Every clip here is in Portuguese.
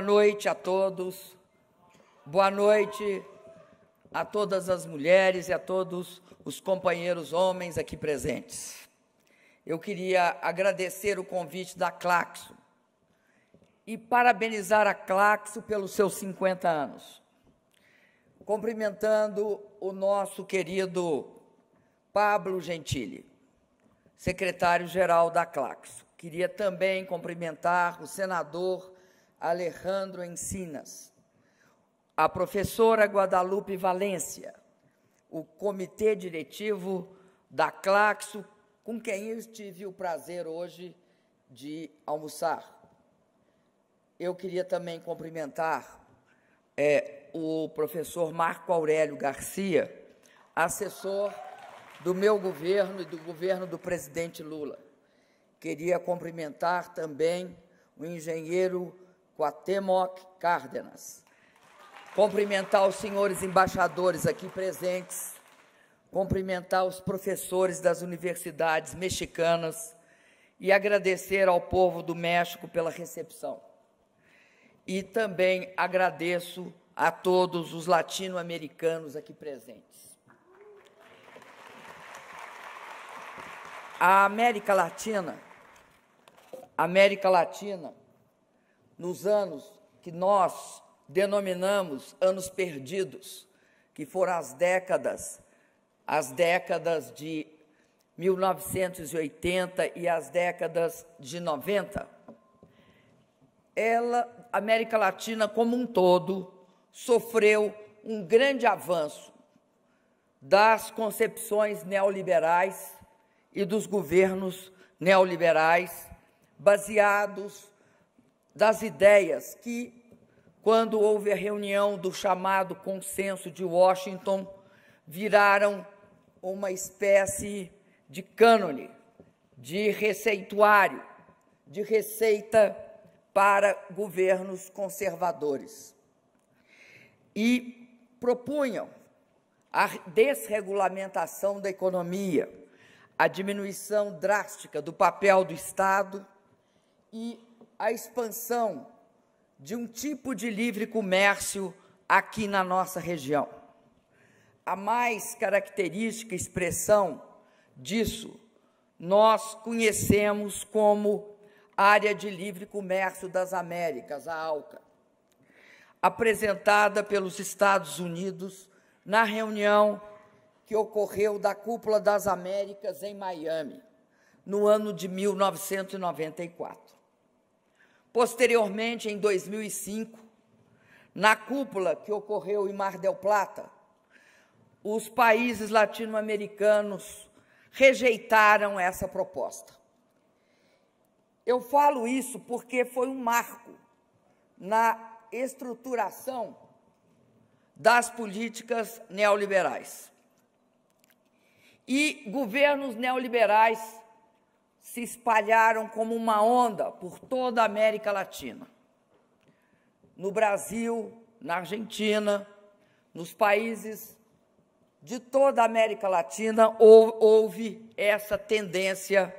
Boa noite a todos. Boa noite a todas as mulheres e a todos os companheiros homens aqui presentes. Eu queria agradecer o convite da Claxo e parabenizar a Claxo pelos seus 50 anos. Cumprimentando o nosso querido Pablo Gentili, secretário-geral da Claxo. Queria também cumprimentar o senador Alejandro Encinas, a professora Guadalupe Valência, o comitê diretivo da Claxo, com quem eu tive o prazer hoje de almoçar. Eu queria também cumprimentar é, o professor Marco Aurélio Garcia, assessor do meu governo e do governo do presidente Lula. Queria cumprimentar também o engenheiro Quatemoc Cárdenas. Cumprimentar os senhores embaixadores aqui presentes, cumprimentar os professores das universidades mexicanas e agradecer ao povo do México pela recepção. E também agradeço a todos os latino-americanos aqui presentes. A América Latina, a América Latina nos anos que nós denominamos anos perdidos, que foram as décadas, as décadas de 1980 e as décadas de 90, ela, a América Latina como um todo, sofreu um grande avanço das concepções neoliberais e dos governos neoliberais baseados das ideias que, quando houve a reunião do chamado Consenso de Washington, viraram uma espécie de cânone, de receituário, de receita para governos conservadores. E propunham a desregulamentação da economia, a diminuição drástica do papel do Estado e a expansão de um tipo de livre comércio aqui na nossa região. A mais característica expressão disso nós conhecemos como Área de Livre Comércio das Américas, a ALCA, apresentada pelos Estados Unidos na reunião que ocorreu da Cúpula das Américas em Miami, no ano de 1994. Posteriormente, em 2005, na cúpula que ocorreu em Mar del Plata, os países latino-americanos rejeitaram essa proposta. Eu falo isso porque foi um marco na estruturação das políticas neoliberais. E governos neoliberais se espalharam como uma onda por toda a América Latina. No Brasil, na Argentina, nos países de toda a América Latina, houve essa tendência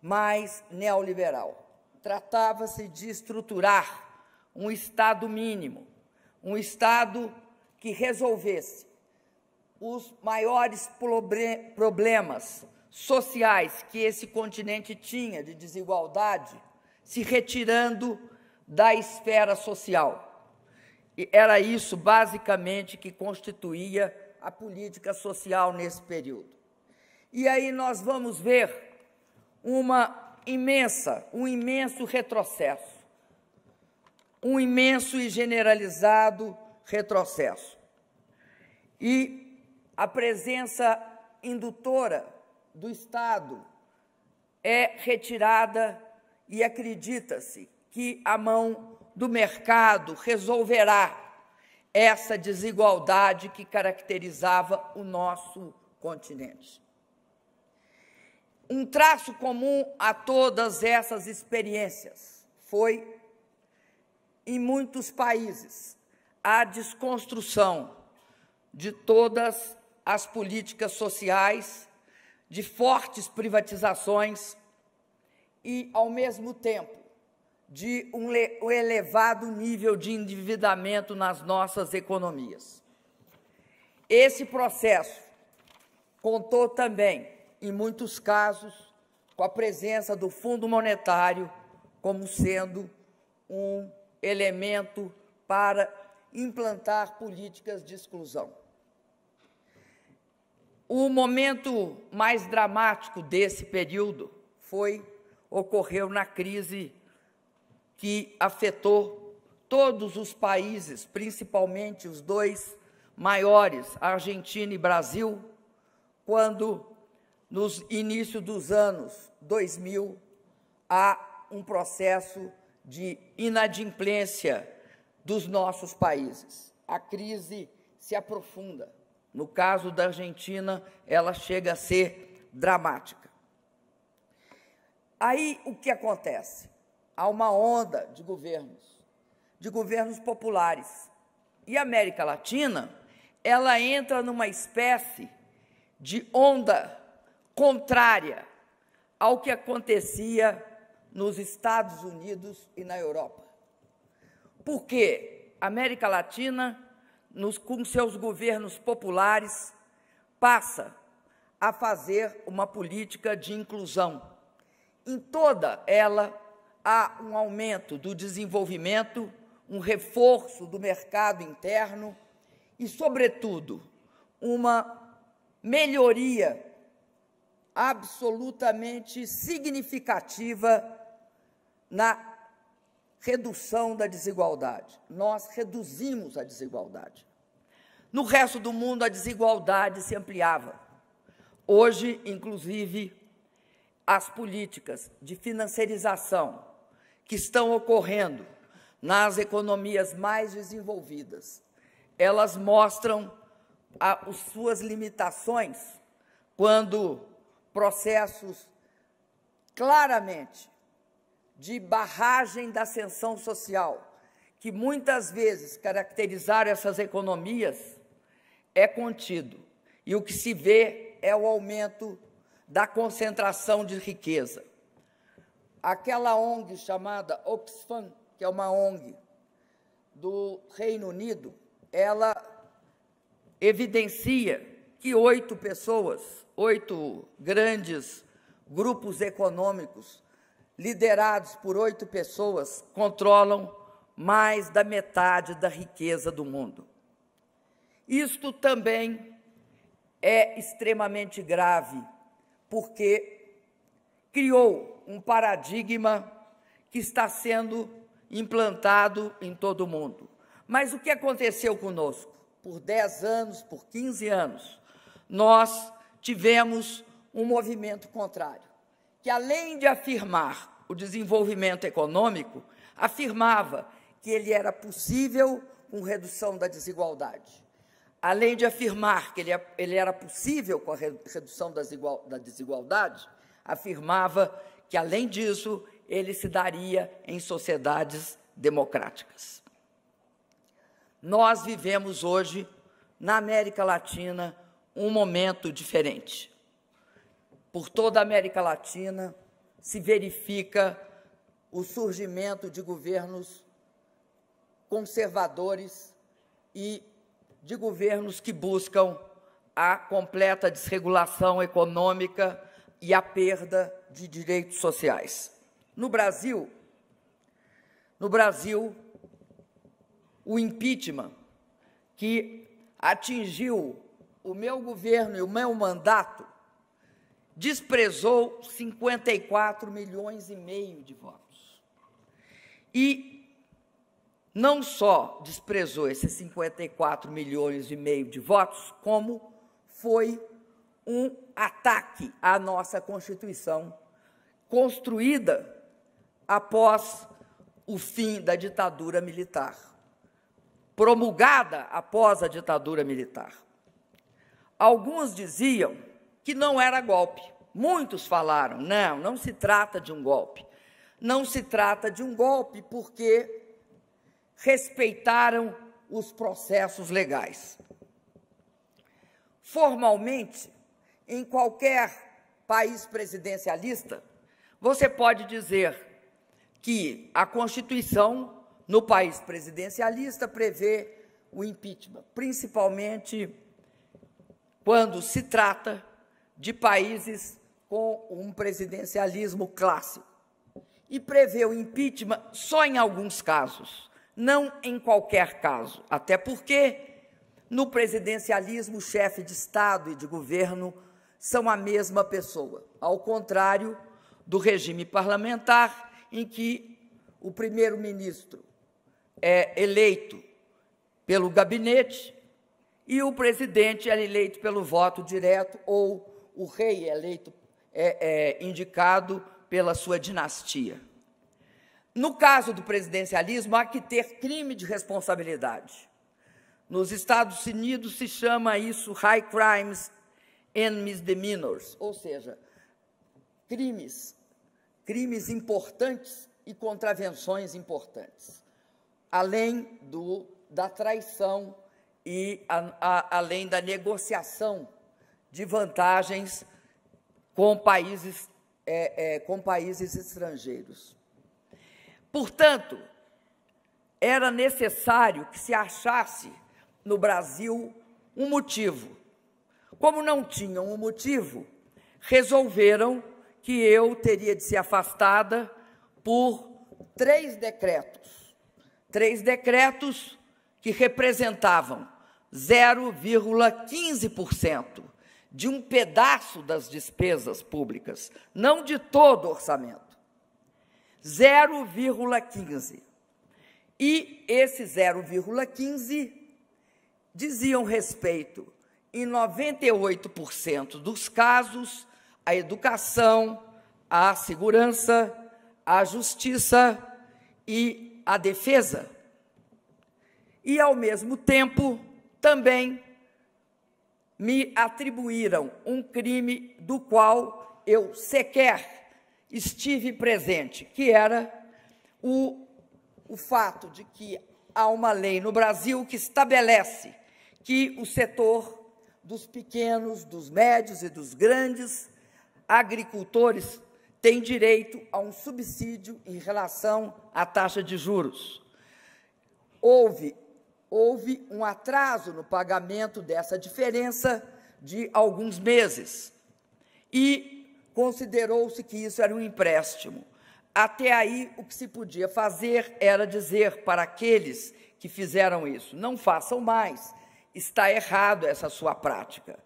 mais neoliberal. Tratava-se de estruturar um Estado mínimo, um Estado que resolvesse os maiores problemas sociais que esse continente tinha de desigualdade se retirando da esfera social. E era isso, basicamente, que constituía a política social nesse período. E aí nós vamos ver uma imensa, um imenso retrocesso, um imenso e generalizado retrocesso. E a presença indutora do Estado é retirada e acredita-se que a mão do mercado resolverá essa desigualdade que caracterizava o nosso continente. Um traço comum a todas essas experiências foi, em muitos países, a desconstrução de todas as políticas sociais de fortes privatizações e, ao mesmo tempo, de um, elevado nível de endividamento nas nossas economias. Esse processo contou também, em muitos casos, com a presença do Fundo Monetário como sendo um elemento para implantar políticas de exclusão. O momento mais dramático desse período foi ocorreu na crise que afetou todos os países, principalmente os dois maiores, Argentina e Brasil, quando nos início dos anos 2000 há um processo de inadimplência dos nossos países. A crise se aprofunda. No caso da Argentina, ela chega a ser dramática. Aí o que acontece? Há uma onda de governos, de governos populares. E a América Latina, ela entra numa espécie de onda contrária ao que acontecia nos Estados Unidos e na Europa. Porque a América Latina nos, com seus governos populares, passa a fazer uma política de inclusão. Em toda ela, há um aumento do desenvolvimento, um reforço do mercado interno e, sobretudo, uma melhoria absolutamente significativa na redução da desigualdade. Nós reduzimos a desigualdade. No resto do mundo, a desigualdade se ampliava. Hoje, inclusive, as políticas de financiarização que estão ocorrendo nas economias mais desenvolvidas, elas mostram a, as suas limitações quando processos claramente de barragem da ascensão social, que muitas vezes caracterizaram essas economias, é contido. E o que se vê é o aumento da concentração de riqueza. Aquela ONG chamada Oxfam, que é uma ONG do Reino Unido, ela evidencia que oito pessoas, oito grandes grupos econômicos liderados por oito pessoas, controlam mais da metade da riqueza do mundo. Isto também é extremamente grave, porque criou um paradigma que está sendo implantado em todo o mundo. Mas o que aconteceu conosco? Por 10 anos, por 15 anos, nós tivemos um movimento contrário que, além de afirmar o desenvolvimento econômico, afirmava que ele era possível com redução da desigualdade. Além de afirmar que ele, é, ele era possível com a redução da desigualdade, afirmava que, além disso, ele se daria em sociedades democráticas. Nós vivemos hoje, na América Latina, um momento diferente por toda a América Latina se verifica o surgimento de governos conservadores e de governos que buscam a completa desregulação econômica e a perda de direitos sociais. No Brasil, no Brasil, o impeachment que atingiu o meu governo e o meu mandato desprezou 54 milhões e meio de votos. E não só desprezou esses 54 milhões e meio de votos, como foi um ataque à nossa Constituição, construída após o fim da ditadura militar, promulgada após a ditadura militar. Alguns diziam que não era golpe. Muitos falaram: não, não se trata de um golpe. Não se trata de um golpe porque respeitaram os processos legais. Formalmente, em qualquer país presidencialista, você pode dizer que a Constituição, no país presidencialista, prevê o impeachment, principalmente quando se trata de países com um presidencialismo clássico e prevê o impeachment só em alguns casos, não em qualquer caso, até porque no presidencialismo o chefe de Estado e de governo são a mesma pessoa, ao contrário do regime parlamentar em que o primeiro-ministro é eleito pelo gabinete e o presidente é eleito pelo voto direto ou o rei eleito é, é indicado pela sua dinastia. No caso do presidencialismo, há que ter crime de responsabilidade. Nos Estados Unidos se chama isso high crimes and misdemeanors, ou seja, crimes, crimes importantes e contravenções importantes, além do, da traição e a, a, além da negociação de vantagens com países, é, é, com países estrangeiros. Portanto, era necessário que se achasse no Brasil um motivo. Como não tinham um motivo, resolveram que eu teria de ser afastada por três decretos. Três decretos que representavam 0,15% de um pedaço das despesas públicas, não de todo o orçamento. 0,15. E esse 0,15 diziam respeito, em 98% dos casos, à educação, à segurança, à justiça e à defesa. E, ao mesmo tempo, também me atribuíram um crime do qual eu sequer estive presente, que era o, o fato de que há uma lei no Brasil que estabelece que o setor dos pequenos, dos médios e dos grandes agricultores tem direito a um subsídio em relação à taxa de juros. Houve houve um atraso no pagamento dessa diferença de alguns meses e considerou-se que isso era um empréstimo. Até aí, o que se podia fazer era dizer para aqueles que fizeram isso: não façam mais, está errado essa sua prática.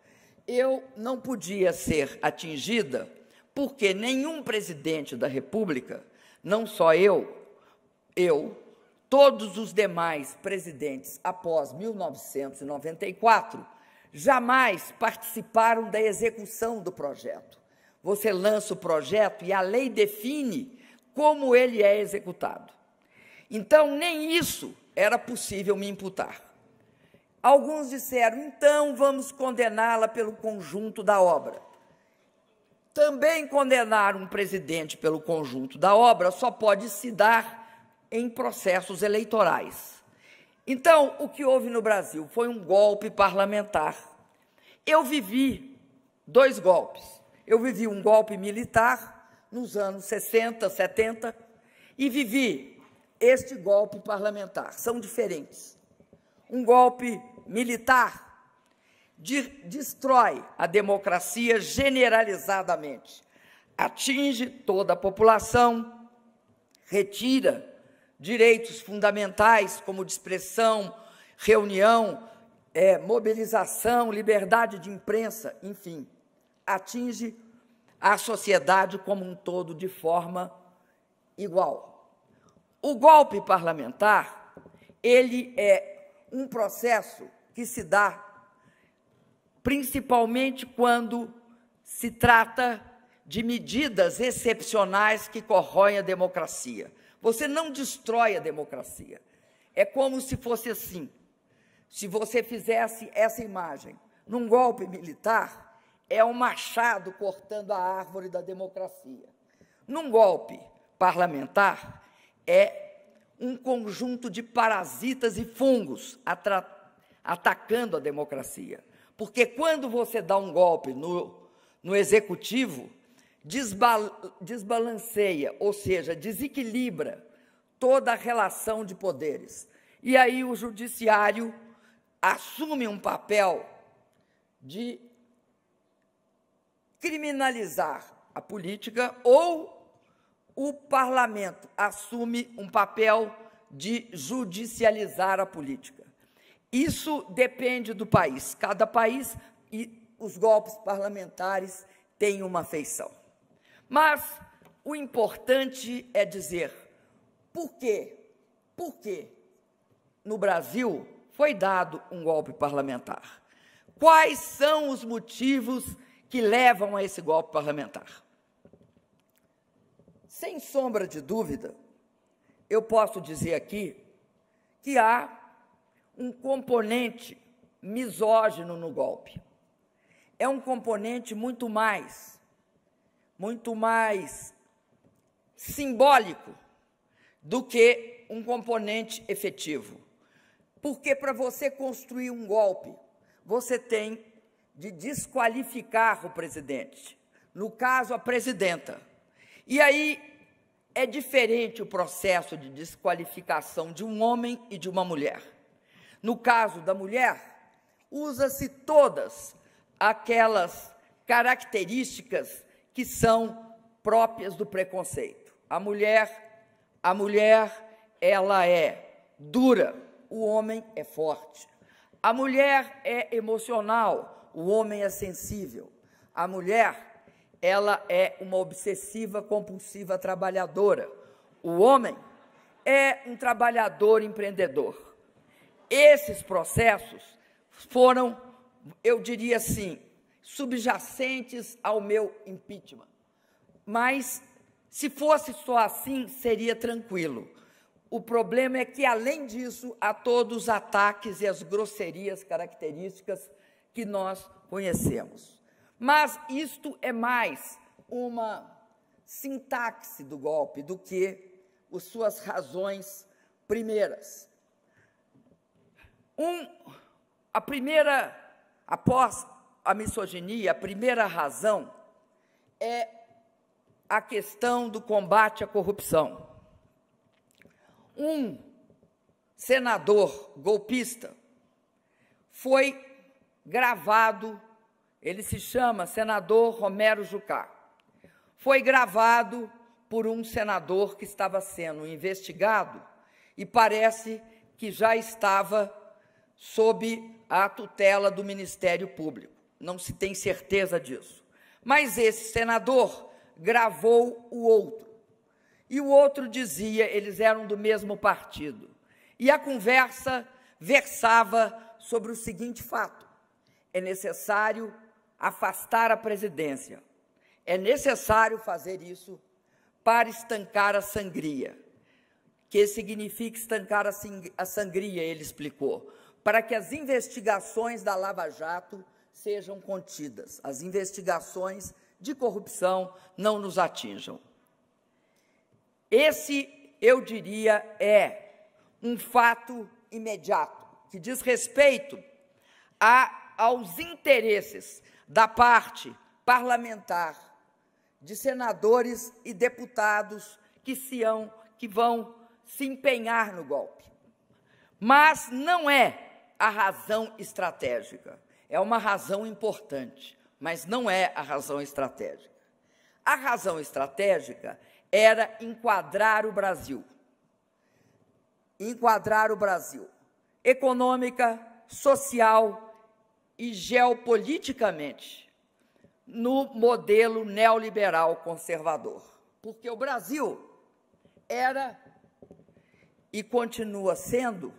Eu não podia ser atingida porque nenhum presidente da República, não só eu, eu, todos os demais presidentes após 1994 jamais participaram da execução do projeto. Você lança o projeto e a lei define como ele é executado. Então, nem isso era possível me imputar. Alguns disseram, então vamos condená-la pelo conjunto da obra. Também condenar um presidente pelo conjunto da obra só pode se dar em processos eleitorais. Então, o que houve no Brasil foi um golpe parlamentar. Eu vivi dois golpes. Eu vivi um golpe militar nos anos 60, 70 e vivi este golpe parlamentar. São diferentes. Um golpe militar de, destrói a democracia generalizadamente, atinge toda a população, retira direitos fundamentais, como de expressão, reunião, é, mobilização, liberdade de imprensa, enfim, atinge a sociedade como um todo de forma igual. O golpe parlamentar, ele é um processo que se dá principalmente quando se trata de medidas excepcionais que corroem a democracia. Você não destrói a democracia. É como se fosse assim. Se você fizesse essa imagem num golpe militar, é um machado cortando a árvore da democracia. Num golpe parlamentar, é um conjunto de parasitas e fungos atacando a democracia. Porque quando você dá um golpe no, no executivo, desbal desbalanceia, ou seja, desequilibra toda a relação de poderes. E aí o judiciário assume um papel de criminalizar a política ou o parlamento assume um papel de judicializar a política. Isso depende do país. Cada país e os golpes parlamentares têm uma feição. Mas o importante é dizer por quê? Por quê? No Brasil foi dado um golpe parlamentar. Quais são os motivos que levam a esse golpe parlamentar? Sem sombra de dúvida, eu posso dizer aqui que há um componente misógino no golpe. É um componente muito mais muito mais simbólico do que um componente efetivo. Porque para você construir um golpe, você tem de desqualificar o presidente, no caso, a presidenta. E aí é diferente o processo de desqualificação de um homem e de uma mulher. No caso da mulher, usa-se todas aquelas características que são próprias do preconceito. A mulher, a mulher, ela é dura, o homem é forte. A mulher é emocional, o homem é sensível. A mulher, ela é uma obsessiva compulsiva trabalhadora. O homem é um trabalhador empreendedor. Esses processos foram, eu diria assim, subjacentes ao meu impeachment. Mas se fosse só assim, seria tranquilo. O problema é que, além disso, há todos os ataques e as grosserias características que nós conhecemos. Mas isto é mais uma sintaxe do golpe do que as suas razões primeiras. Um, a primeira, após a misoginia, a primeira razão é a questão do combate à corrupção. Um senador golpista foi gravado, ele se chama senador Romero Jucá. Foi gravado por um senador que estava sendo investigado e parece que já estava sob a tutela do Ministério Público não se tem certeza disso. Mas esse senador gravou o outro. E o outro dizia, eles eram do mesmo partido. E a conversa versava sobre o seguinte fato: é necessário afastar a presidência. É necessário fazer isso para estancar a sangria. Que significa estancar a sangria, ele explicou, para que as investigações da Lava Jato sejam contidas, as investigações de corrupção não nos atinjam. Esse, eu diria, é um fato imediato que diz respeito a, aos interesses da parte parlamentar de senadores e deputados que, se hão, que vão se empenhar no golpe. Mas não é a razão estratégica é uma razão importante, mas não é a razão estratégica. A razão estratégica era enquadrar o Brasil. Enquadrar o Brasil econômica, social e geopoliticamente no modelo neoliberal conservador. Porque o Brasil era e continua sendo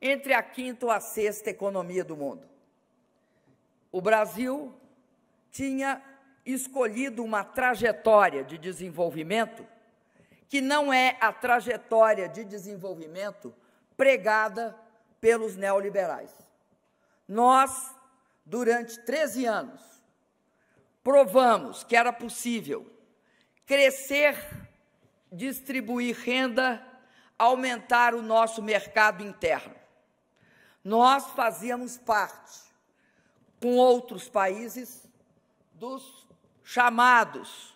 entre a quinta ou a sexta economia do mundo o Brasil tinha escolhido uma trajetória de desenvolvimento que não é a trajetória de desenvolvimento pregada pelos neoliberais. Nós, durante 13 anos, provamos que era possível crescer, distribuir renda, aumentar o nosso mercado interno. Nós fazíamos parte com outros países dos chamados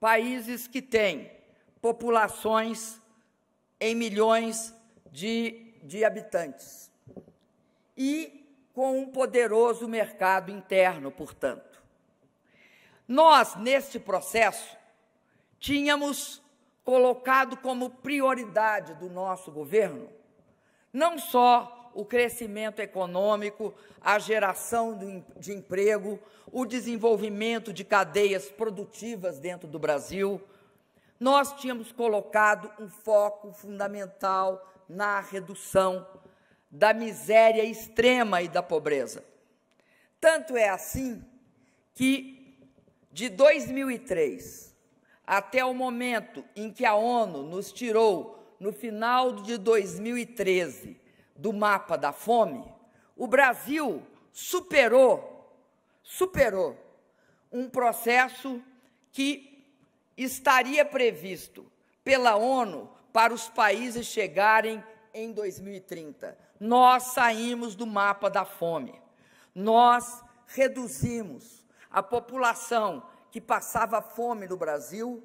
países que têm populações em milhões de, de habitantes e com um poderoso mercado interno, portanto. Nós, neste processo, tínhamos colocado como prioridade do nosso governo não só o crescimento econômico, a geração de emprego, o desenvolvimento de cadeias produtivas dentro do Brasil, nós tínhamos colocado um foco fundamental na redução da miséria extrema e da pobreza. Tanto é assim que, de 2003 até o momento em que a ONU nos tirou, no final de 2013, do mapa da fome, o Brasil superou, superou um processo que estaria previsto pela ONU para os países chegarem em 2030. Nós saímos do mapa da fome. Nós reduzimos a população que passava fome no Brasil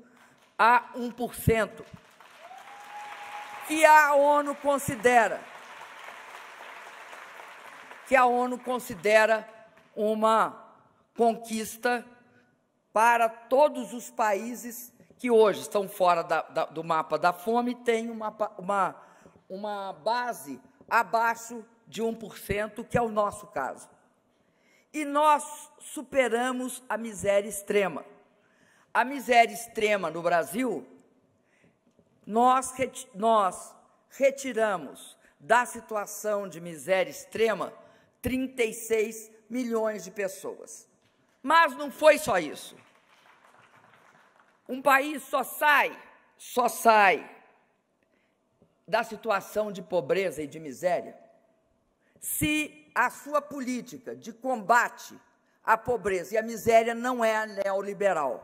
a 1%, que a ONU considera que a ONU considera uma conquista para todos os países que hoje estão fora da, da, do mapa da fome têm uma, uma, uma base abaixo de 1%, que é o nosso caso. E nós superamos a miséria extrema. A miséria extrema no Brasil, nós, nós retiramos da situação de miséria extrema 36 milhões de pessoas. Mas não foi só isso. Um país só sai, só sai da situação de pobreza e de miséria se a sua política de combate à pobreza e à miséria não é neoliberal.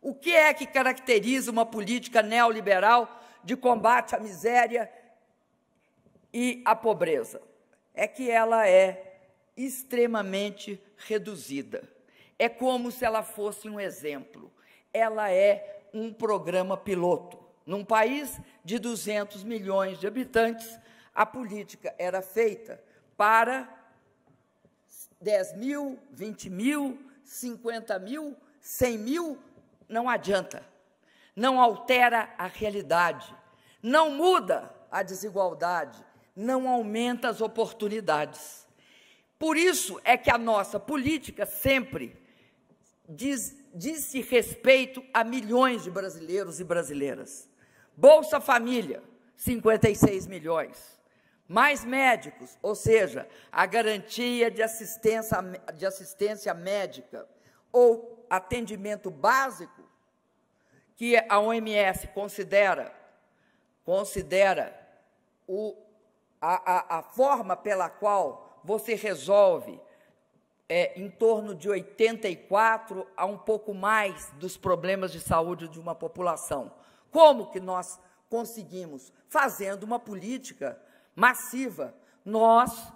O que é que caracteriza uma política neoliberal de combate à miséria e à pobreza? é que ela é extremamente reduzida. É como se ela fosse um exemplo. Ela é um programa piloto. Num país de 200 milhões de habitantes, a política era feita para 10 mil, 20 mil, 50 mil, 100 mil, não adianta. Não altera a realidade, não muda a desigualdade, não aumenta as oportunidades. Por isso é que a nossa política sempre diz, respeito a milhões de brasileiros e brasileiras. Bolsa Família, 56 milhões. Mais médicos, ou seja, a garantia de assistência, de assistência médica ou atendimento básico, que a OMS considera, considera o a, a, a forma pela qual você resolve é, em torno de 84 a um pouco mais dos problemas de saúde de uma população. Como que nós conseguimos? Fazendo uma política massiva. Nós,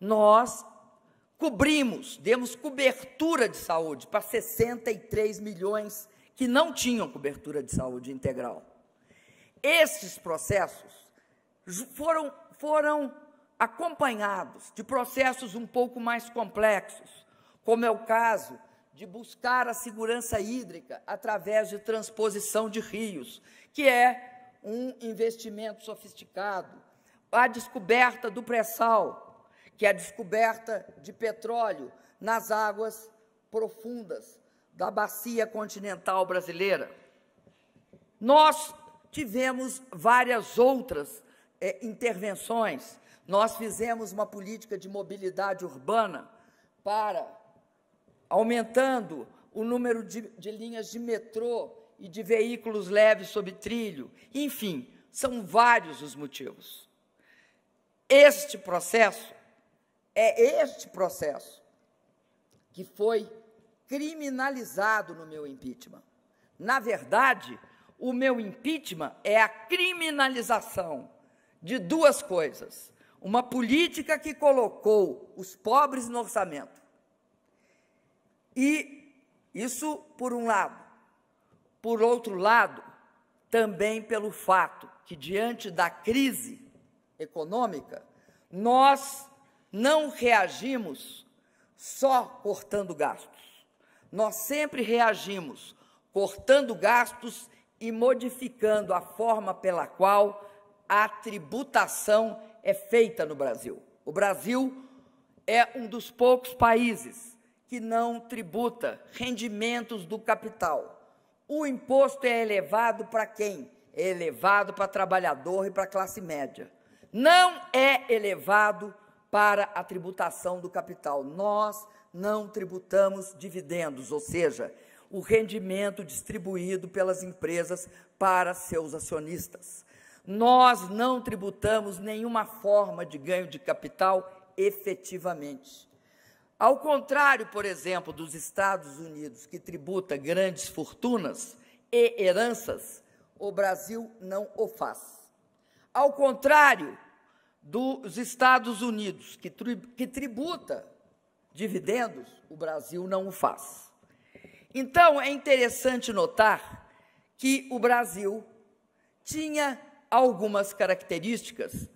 nós cobrimos, demos cobertura de saúde para 63 milhões que não tinham cobertura de saúde integral. Esses processos foram foram acompanhados de processos um pouco mais complexos, como é o caso de buscar a segurança hídrica através de transposição de rios, que é um investimento sofisticado. A descoberta do pré-sal, que é a descoberta de petróleo nas águas profundas da bacia continental brasileira. Nós tivemos várias outras é, intervenções. Nós fizemos uma política de mobilidade urbana para aumentando o número de, de linhas de metrô e de veículos leves sob trilho. Enfim, são vários os motivos. Este processo é este processo que foi criminalizado no meu impeachment. Na verdade, o meu impeachment é a criminalização de duas coisas: uma política que colocou os pobres no orçamento, e isso por um lado. Por outro lado, também pelo fato que, diante da crise econômica, nós não reagimos só cortando gastos. Nós sempre reagimos cortando gastos e modificando a forma pela qual a tributação é feita no Brasil. O Brasil é um dos poucos países que não tributa rendimentos do capital. O imposto é elevado para quem? É elevado para trabalhador e para classe média. Não é elevado para a tributação do capital. Nós não tributamos dividendos, ou seja, o rendimento distribuído pelas empresas para seus acionistas. Nós não tributamos nenhuma forma de ganho de capital efetivamente. Ao contrário, por exemplo, dos Estados Unidos, que tributa grandes fortunas e heranças, o Brasil não o faz. Ao contrário dos Estados Unidos, que, tri que tributa dividendos, o Brasil não o faz. Então, é interessante notar que o Brasil tinha algumas características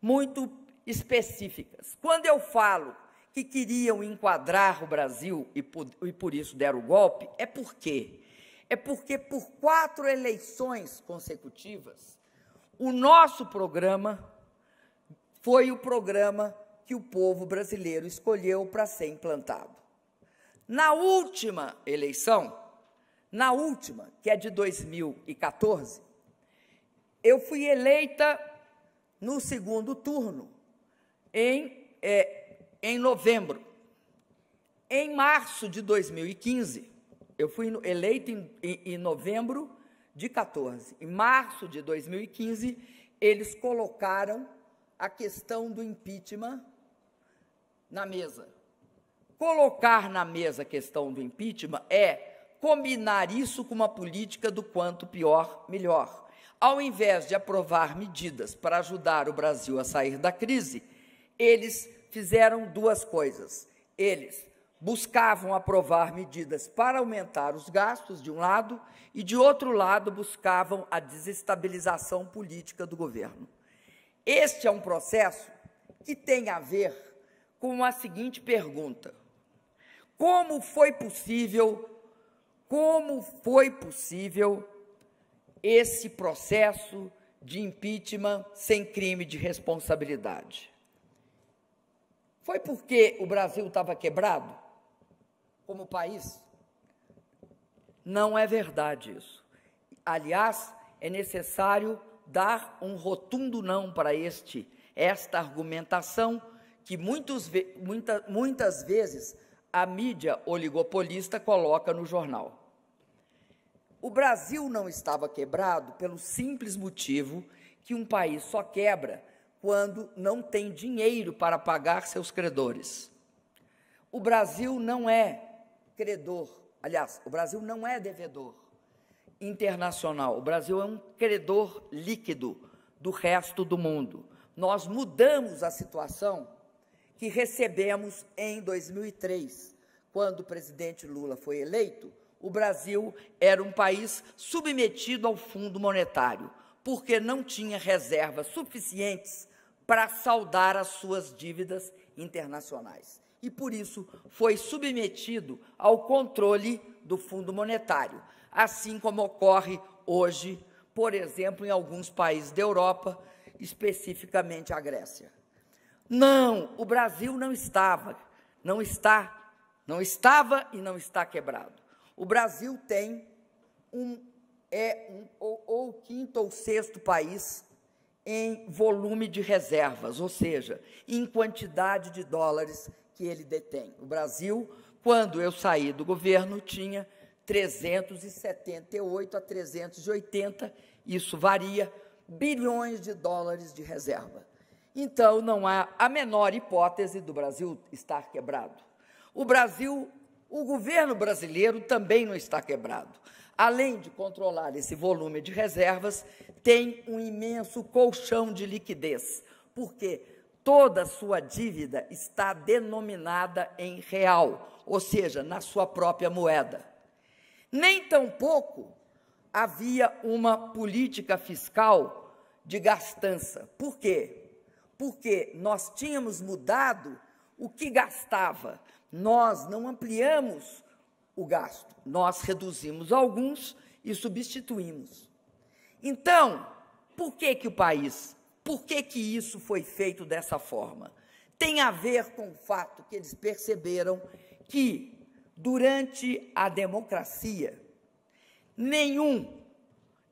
muito específicas. Quando eu falo que queriam enquadrar o Brasil e por, e por isso deram o golpe, é porque é porque por quatro eleições consecutivas o nosso programa foi o programa que o povo brasileiro escolheu para ser implantado. Na última eleição, na última, que é de 2014, eu fui eleita no segundo turno, em, é, em novembro. Em março de 2015, eu fui eleita em, em, em novembro de 14. Em março de 2015, eles colocaram a questão do impeachment na mesa. Colocar na mesa a questão do impeachment é combinar isso com uma política do quanto pior, melhor. Ao invés de aprovar medidas para ajudar o Brasil a sair da crise, eles fizeram duas coisas. Eles buscavam aprovar medidas para aumentar os gastos, de um lado, e, de outro lado, buscavam a desestabilização política do governo. Este é um processo que tem a ver com a seguinte pergunta: como foi possível, como foi possível esse processo de impeachment sem crime de responsabilidade. Foi porque o Brasil estava quebrado como país? Não é verdade isso. Aliás, é necessário dar um rotundo não para este esta argumentação que muitos, muita, muitas vezes a mídia oligopolista coloca no jornal. O Brasil não estava quebrado pelo simples motivo que um país só quebra quando não tem dinheiro para pagar seus credores. O Brasil não é credor, aliás, o Brasil não é devedor internacional. O Brasil é um credor líquido do resto do mundo. Nós mudamos a situação que recebemos em 2003, quando o presidente Lula foi eleito o Brasil era um país submetido ao Fundo Monetário, porque não tinha reservas suficientes para saldar as suas dívidas internacionais. E por isso foi submetido ao controle do Fundo Monetário, assim como ocorre hoje, por exemplo, em alguns países da Europa, especificamente a Grécia. Não, o Brasil não estava, não está, não estava e não está quebrado. O Brasil tem um, é um, ou, ou quinto ou sexto país em volume de reservas, ou seja, em quantidade de dólares que ele detém. O Brasil, quando eu saí do governo, tinha 378 a 380, isso varia, bilhões de dólares de reserva. Então, não há a menor hipótese do Brasil estar quebrado. O Brasil o governo brasileiro também não está quebrado. Além de controlar esse volume de reservas, tem um imenso colchão de liquidez, porque toda a sua dívida está denominada em real, ou seja, na sua própria moeda. Nem tampouco havia uma política fiscal de gastança. Por quê? Porque nós tínhamos mudado o que gastava nós não ampliamos o gasto, nós reduzimos alguns e substituímos. Então, por que, que o país, por que, que isso foi feito dessa forma? Tem a ver com o fato que eles perceberam que, durante a democracia, nenhum,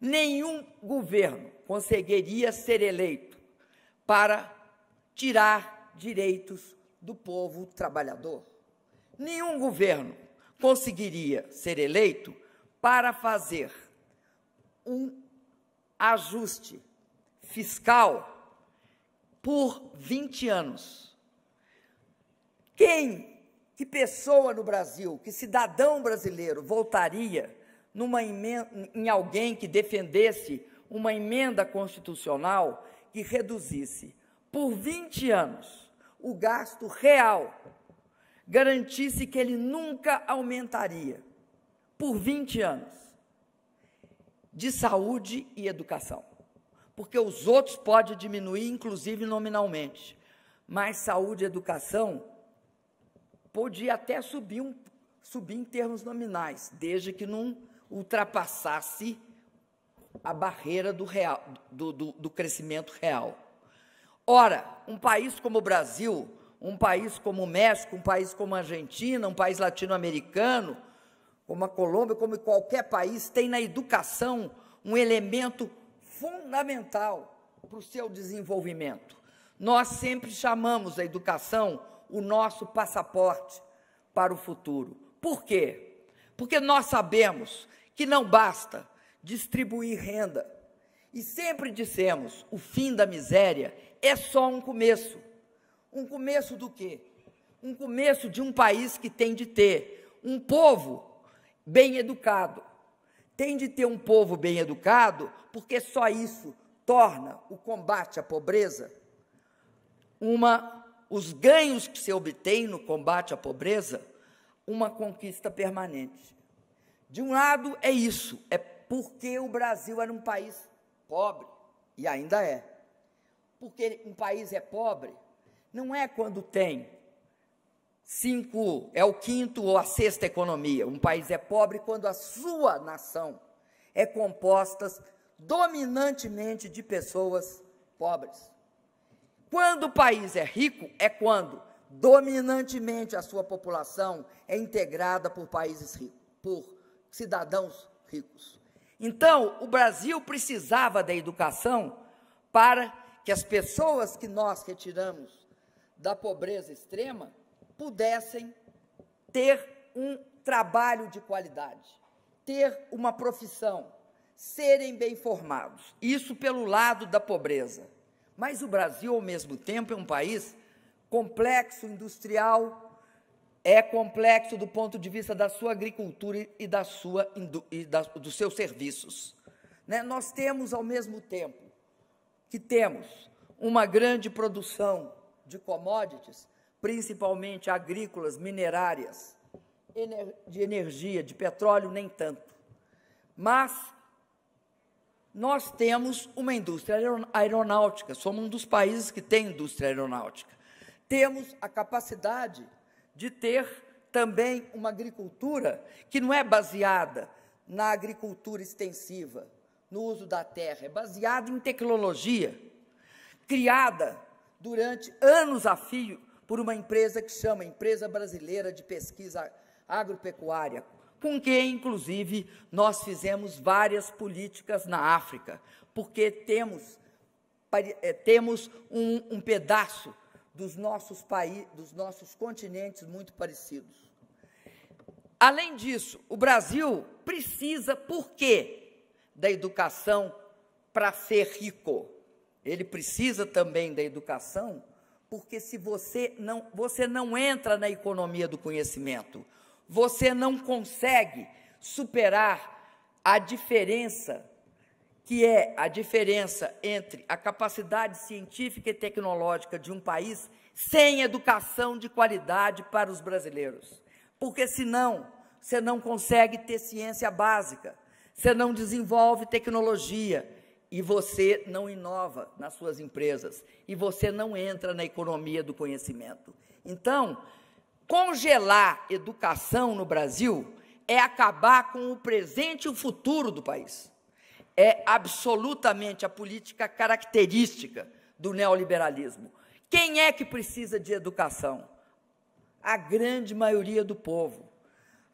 nenhum governo conseguiria ser eleito para tirar direitos do povo trabalhador. Nenhum governo conseguiria ser eleito para fazer um ajuste fiscal por 20 anos. Quem, que pessoa no Brasil, que cidadão brasileiro voltaria numa em alguém que defendesse uma emenda constitucional que reduzisse por 20 anos o gasto real garantisse que ele nunca aumentaria, por 20 anos, de saúde e educação. Porque os outros pode diminuir, inclusive nominalmente, mas saúde e educação podia até subir, um, subir em termos nominais, desde que não ultrapassasse a barreira do, real, do, do, do crescimento real. Ora, um país como o Brasil, um país como o México, um país como a Argentina, um país latino-americano, como a Colômbia, como qualquer país, tem na educação um elemento fundamental para o seu desenvolvimento. Nós sempre chamamos a educação o nosso passaporte para o futuro. Por quê? Porque nós sabemos que não basta distribuir renda. E sempre dissemos: o fim da miséria é só um começo. Um começo do quê? Um começo de um país que tem de ter um povo bem educado. Tem de ter um povo bem educado, porque só isso torna o combate à pobreza uma os ganhos que se obtém no combate à pobreza uma conquista permanente. De um lado é isso, é porque o Brasil era um país pobre e ainda é. Porque um país é pobre não é quando tem cinco, é o quinto ou a sexta economia. Um país é pobre quando a sua nação é composta dominantemente de pessoas pobres. Quando o país é rico, é quando dominantemente a sua população é integrada por países ricos, por cidadãos ricos. Então, o Brasil precisava da educação para que as pessoas que nós retiramos da pobreza extrema pudessem ter um trabalho de qualidade, ter uma profissão, serem bem formados. Isso pelo lado da pobreza. Mas o Brasil, ao mesmo tempo, é um país complexo industrial, é complexo do ponto de vista da sua agricultura e, da sua, e da, dos seus serviços. Né? Nós temos, ao mesmo tempo, que temos uma grande produção de commodities, principalmente agrícolas, minerárias, de energia, de petróleo, nem tanto. Mas nós temos uma indústria aeronáutica, somos um dos países que tem indústria aeronáutica. Temos a capacidade de ter também uma agricultura que não é baseada na agricultura extensiva, no uso da terra, é baseada em tecnologia criada durante anos a fio por uma empresa que chama Empresa Brasileira de Pesquisa Agropecuária, com quem, inclusive, nós fizemos várias políticas na África, porque temos, eh, temos um, um pedaço dos nossos, dos nossos continentes muito parecidos. Além disso, o Brasil precisa, por quê? Da educação para ser rico. Ele precisa também da educação, porque se você não, você não entra na economia do conhecimento, você não consegue superar a diferença que é a diferença entre a capacidade científica e tecnológica de um país sem educação de qualidade para os brasileiros. Porque senão, você não consegue ter ciência básica, você não desenvolve tecnologia, e você não inova nas suas empresas, e você não entra na economia do conhecimento. Então, congelar educação no Brasil é acabar com o presente e o futuro do país. É absolutamente a política característica do neoliberalismo. Quem é que precisa de educação? A grande maioria do povo.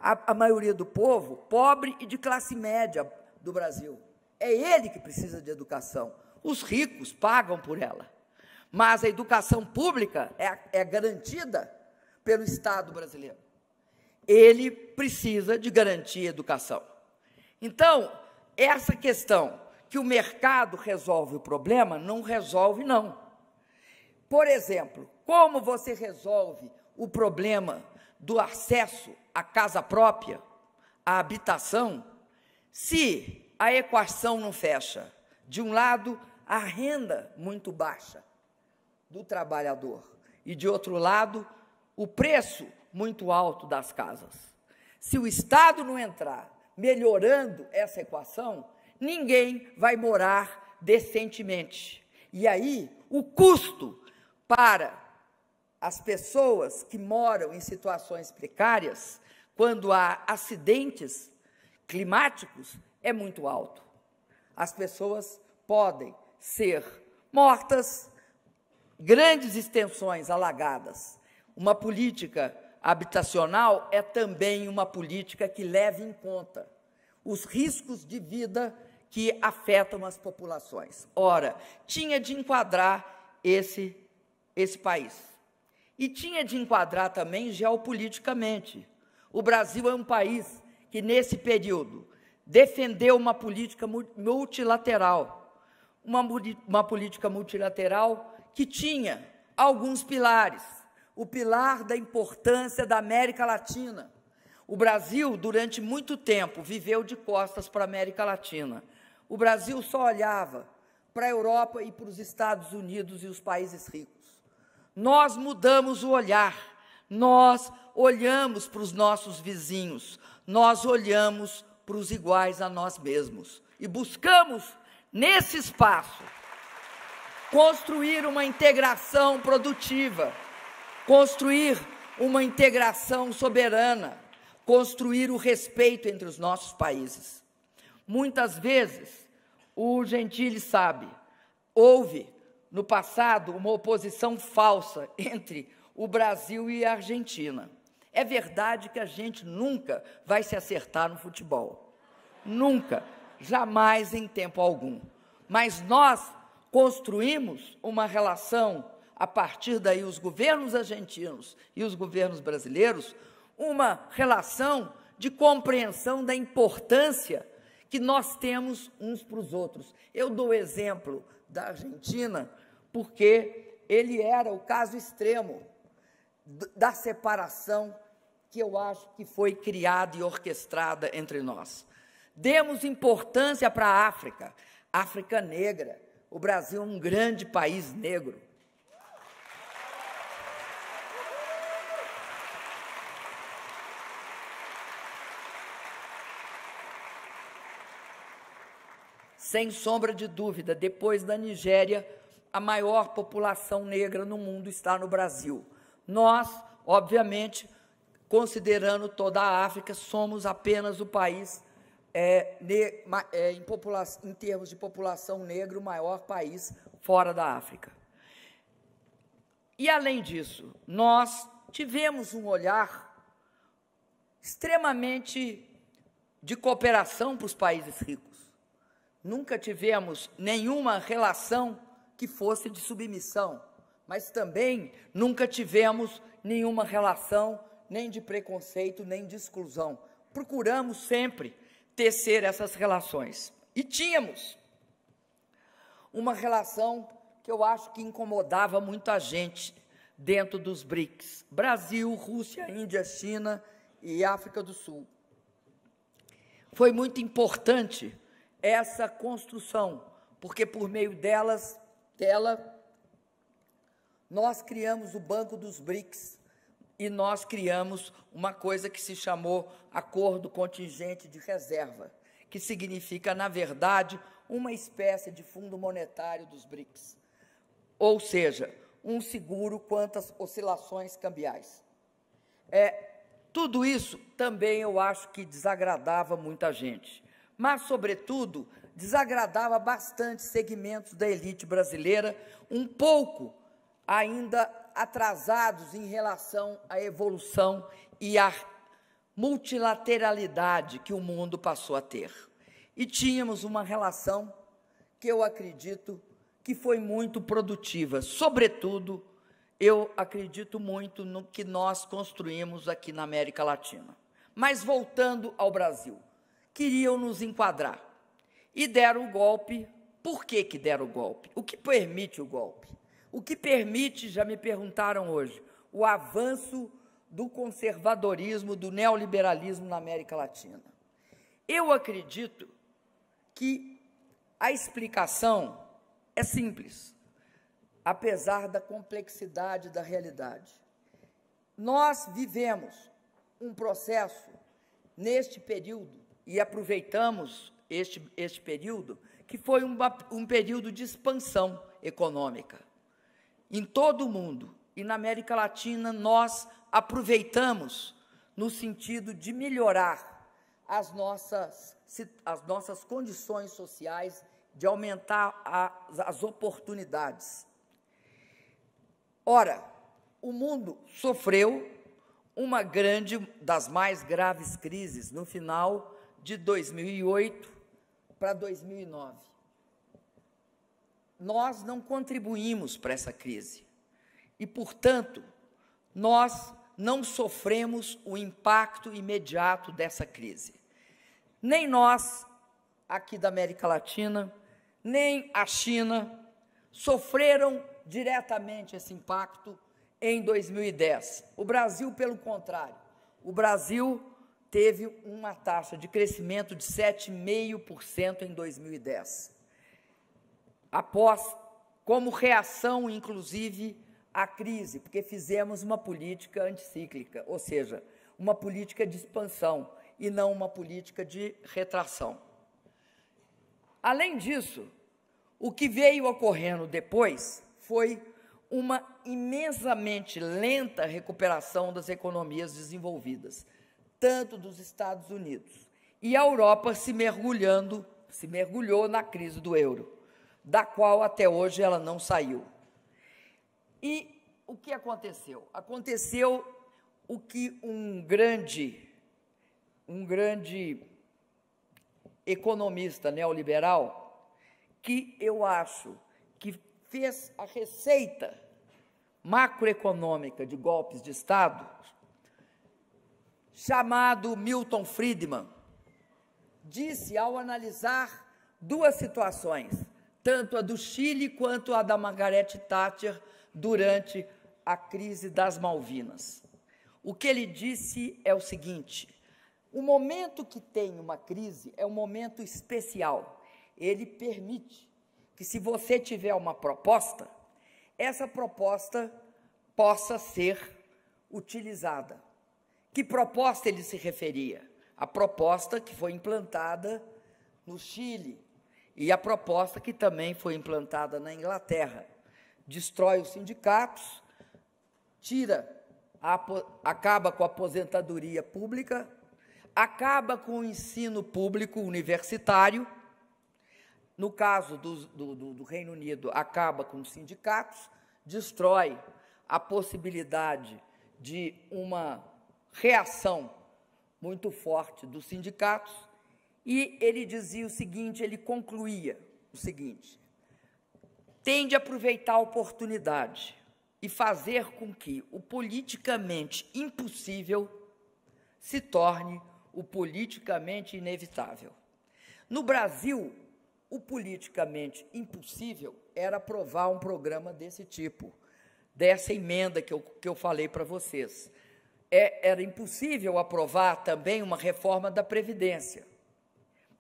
A, a maioria do povo pobre e de classe média do Brasil. É ele que precisa de educação. Os ricos pagam por ela. Mas a educação pública é, é garantida pelo Estado brasileiro. Ele precisa de garantir educação. Então, essa questão que o mercado resolve o problema, não resolve, não. Por exemplo, como você resolve o problema do acesso à casa própria, à habitação, se a equação não fecha. De um lado, a renda muito baixa do trabalhador, e de outro lado, o preço muito alto das casas. Se o Estado não entrar melhorando essa equação, ninguém vai morar decentemente. E aí, o custo para as pessoas que moram em situações precárias, quando há acidentes climáticos, é muito alto. As pessoas podem ser mortas, grandes extensões alagadas. Uma política habitacional é também uma política que leve em conta os riscos de vida que afetam as populações. Ora, tinha de enquadrar esse, esse país. E tinha de enquadrar também geopoliticamente. O Brasil é um país que, nesse período, defendeu uma política multilateral, uma, uma política multilateral que tinha alguns pilares. O pilar da importância da América Latina. O Brasil, durante muito tempo, viveu de costas para a América Latina. O Brasil só olhava para a Europa e para os Estados Unidos e os países ricos. Nós mudamos o olhar, nós olhamos para os nossos vizinhos, nós olhamos para os iguais a nós mesmos. E buscamos, nesse espaço, construir uma integração produtiva, construir uma integração soberana, construir o respeito entre os nossos países. Muitas vezes, o Gentili sabe, houve no passado uma oposição falsa entre o Brasil e a Argentina. É verdade que a gente nunca vai se acertar no futebol. Nunca, jamais em tempo algum. Mas nós construímos uma relação, a partir daí, os governos argentinos e os governos brasileiros, uma relação de compreensão da importância que nós temos uns para os outros. Eu dou exemplo da Argentina porque ele era o caso extremo da separação que eu acho que foi criada e orquestrada entre nós. Demos importância para a África, África negra. O Brasil é um grande país negro. Sem sombra de dúvida, depois da Nigéria, a maior população negra no mundo está no Brasil. Nós, obviamente, considerando toda a África, somos apenas o país é, ne, é, em, em, termos de população negra, o maior país fora da África. E, além disso, nós tivemos um olhar extremamente de cooperação para os países ricos. Nunca tivemos nenhuma relação que fosse de submissão mas também nunca tivemos nenhuma relação nem de preconceito, nem de exclusão. Procuramos sempre tecer essas relações. E tínhamos uma relação que eu acho que incomodava muita gente dentro dos BRICS: Brasil, Rússia, Índia, China e África do Sul. Foi muito importante essa construção, porque por meio delas, dela nós criamos o Banco dos BRICS e nós criamos uma coisa que se chamou Acordo Contingente de Reserva, que significa, na verdade, uma espécie de fundo monetário dos BRICS. Ou seja, um seguro quanto às oscilações cambiais. É, tudo isso também eu acho que desagradava muita gente, mas, sobretudo, desagradava bastante segmentos da elite brasileira, um pouco ainda atrasados em relação à evolução e à multilateralidade que o mundo passou a ter. E tínhamos uma relação que eu acredito que foi muito produtiva. Sobretudo, eu acredito muito no que nós construímos aqui na América Latina. Mas voltando ao Brasil, queriam nos enquadrar e deram o golpe. Por que, que deram o golpe? O que permite o golpe? O que permite, já me perguntaram hoje, o avanço do conservadorismo, do neoliberalismo na América Latina. Eu acredito que a explicação é simples, apesar da complexidade da realidade. Nós vivemos um processo neste período e aproveitamos este, este período, que foi um, um período de expansão econômica em todo o mundo e na América Latina nós aproveitamos no sentido de melhorar as nossas, as nossas condições sociais, de aumentar as, as oportunidades. Ora, o mundo sofreu uma grande, das mais graves crises no final de 2008 para 2009 nós não contribuímos para essa crise. E, portanto, nós não sofremos o impacto imediato dessa crise. Nem nós, aqui da América Latina, nem a China sofreram diretamente esse impacto em 2010. O Brasil, pelo contrário, o Brasil teve uma taxa de crescimento de 7,5% em 2010 após, como reação, inclusive, à crise, porque fizemos uma política anticíclica, ou seja, uma política de expansão e não uma política de retração. Além disso, o que veio ocorrendo depois foi uma imensamente lenta recuperação das economias desenvolvidas, tanto dos Estados Unidos, e a Europa se mergulhando, se mergulhou na crise do euro da qual até hoje ela não saiu. E o que aconteceu? Aconteceu o que um grande, um grande economista neoliberal, que eu acho que fez a receita macroeconômica de golpes de Estado, chamado Milton Friedman, disse ao analisar duas situações tanto a do Chile quanto a da Margaret Thatcher durante a crise das Malvinas. O que ele disse é o seguinte: o momento que tem uma crise é um momento especial. Ele permite que, se você tiver uma proposta, essa proposta possa ser utilizada. Que proposta ele se referia? A proposta que foi implantada no Chile e a proposta que também foi implantada na Inglaterra. Destrói os sindicatos, tira, a, acaba com a aposentadoria pública, acaba com o ensino público universitário. No caso do, do, do Reino Unido, acaba com os sindicatos, destrói a possibilidade de uma reação muito forte dos sindicatos e ele dizia o seguinte, ele concluía o seguinte: tem de aproveitar a oportunidade e fazer com que o politicamente impossível se torne o politicamente inevitável. No Brasil, o politicamente impossível era aprovar um programa desse tipo, dessa emenda que eu, que eu falei para vocês. É, era impossível aprovar também uma reforma da Previdência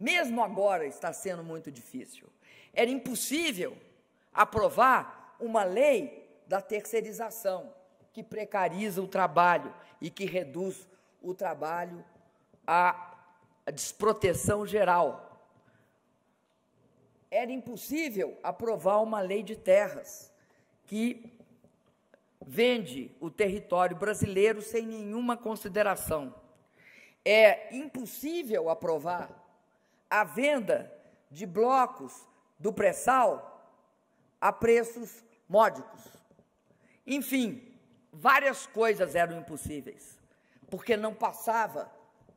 mesmo agora está sendo muito difícil. Era impossível aprovar uma lei da terceirização, que precariza o trabalho e que reduz o trabalho à desproteção geral. Era impossível aprovar uma lei de terras que vende o território brasileiro sem nenhuma consideração. É impossível aprovar a venda de blocos do pré-sal a preços módicos. Enfim, várias coisas eram impossíveis, porque não passava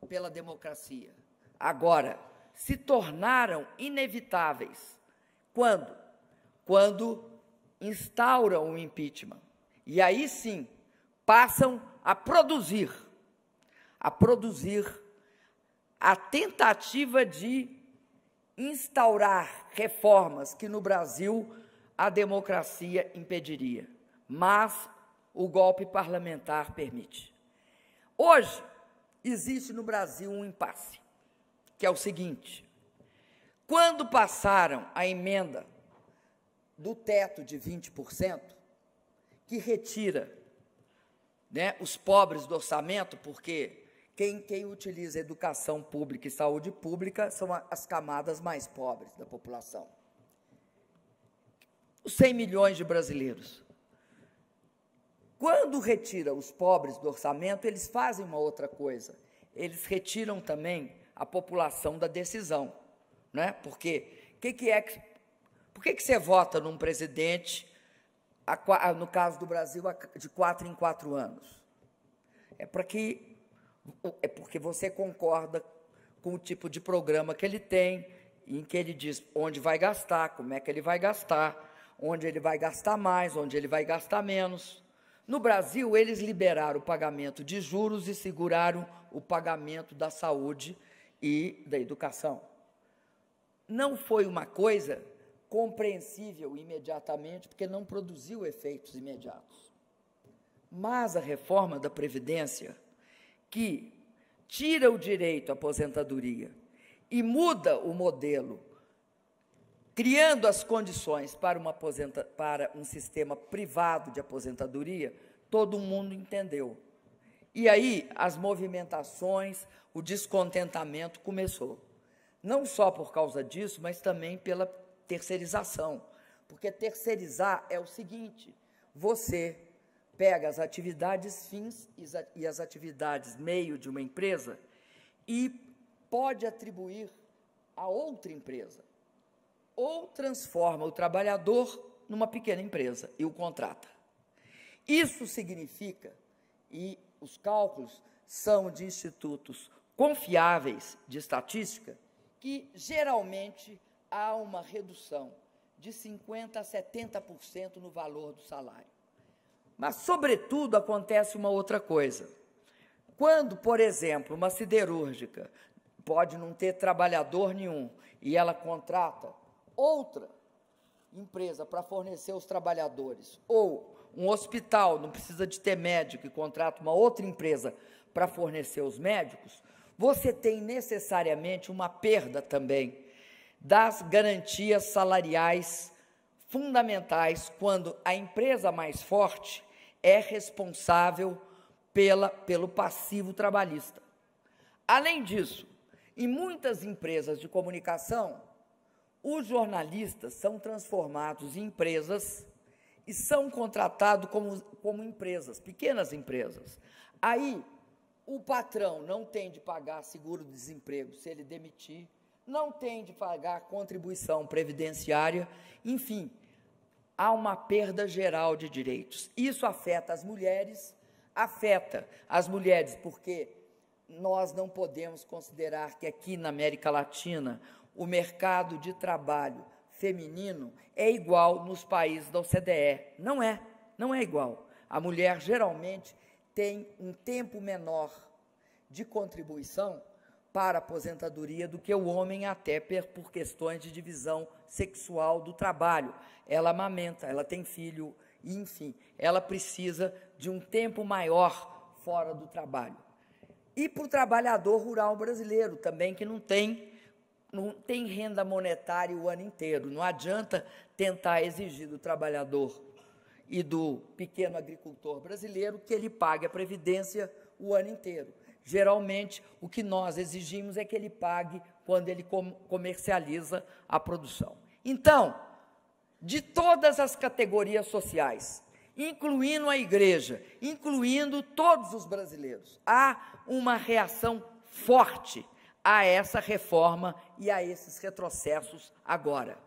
pela democracia. Agora, se tornaram inevitáveis. Quando? Quando instauram o impeachment. E aí sim, passam a produzir, a produzir a tentativa de instaurar reformas que no Brasil a democracia impediria, mas o golpe parlamentar permite. Hoje existe no Brasil um impasse, que é o seguinte: quando passaram a emenda do teto de 20%, que retira né, os pobres do orçamento, porque quem, quem utiliza educação pública e saúde pública são as camadas mais pobres da população. Os 100 milhões de brasileiros. Quando retira os pobres do orçamento, eles fazem uma outra coisa. Eles retiram também a população da decisão. Né? Porque que que é que, por que, que você vota num presidente, a, no caso do Brasil, de quatro em quatro anos? É para que é porque você concorda com o tipo de programa que ele tem, em que ele diz onde vai gastar, como é que ele vai gastar, onde ele vai gastar mais, onde ele vai gastar menos. No Brasil, eles liberaram o pagamento de juros e seguraram o pagamento da saúde e da educação. Não foi uma coisa compreensível imediatamente, porque não produziu efeitos imediatos. Mas a reforma da Previdência que tira o direito à aposentadoria e muda o modelo, criando as condições para, uma aposenta, para um sistema privado de aposentadoria, todo mundo entendeu. E aí as movimentações, o descontentamento começou. Não só por causa disso, mas também pela terceirização. Porque terceirizar é o seguinte: você pega as atividades fins e as atividades meio de uma empresa e pode atribuir a outra empresa. Ou transforma o trabalhador numa pequena empresa e o contrata. Isso significa, e os cálculos são de institutos confiáveis de estatística, que geralmente há uma redução de 50% a 70% no valor do salário. Mas, sobretudo, acontece uma outra coisa. Quando, por exemplo, uma siderúrgica pode não ter trabalhador nenhum e ela contrata outra empresa para fornecer os trabalhadores, ou um hospital não precisa de ter médico e contrata uma outra empresa para fornecer os médicos, você tem necessariamente uma perda também das garantias salariais fundamentais quando a empresa mais forte é responsável pela, pelo passivo trabalhista. Além disso, em muitas empresas de comunicação, os jornalistas são transformados em empresas e são contratados como, como empresas, pequenas empresas. Aí, o patrão não tem de pagar seguro-desemprego se ele demitir, não tem de pagar contribuição previdenciária, enfim, há uma perda geral de direitos. Isso afeta as mulheres, afeta as mulheres, porque nós não podemos considerar que aqui na América Latina o mercado de trabalho feminino é igual nos países da OCDE. Não é, não é igual. A mulher geralmente tem um tempo menor de contribuição para a aposentadoria do que o homem, até por questões de divisão sexual do trabalho. Ela amamenta, ela tem filho, enfim, ela precisa de um tempo maior fora do trabalho. E para o trabalhador rural brasileiro também, que não tem, não tem renda monetária o ano inteiro. Não adianta tentar exigir do trabalhador e do pequeno agricultor brasileiro que ele pague a previdência o ano inteiro geralmente o que nós exigimos é que ele pague quando ele com comercializa a produção. Então, de todas as categorias sociais, incluindo a igreja, incluindo todos os brasileiros, há uma reação forte a essa reforma e a esses retrocessos agora.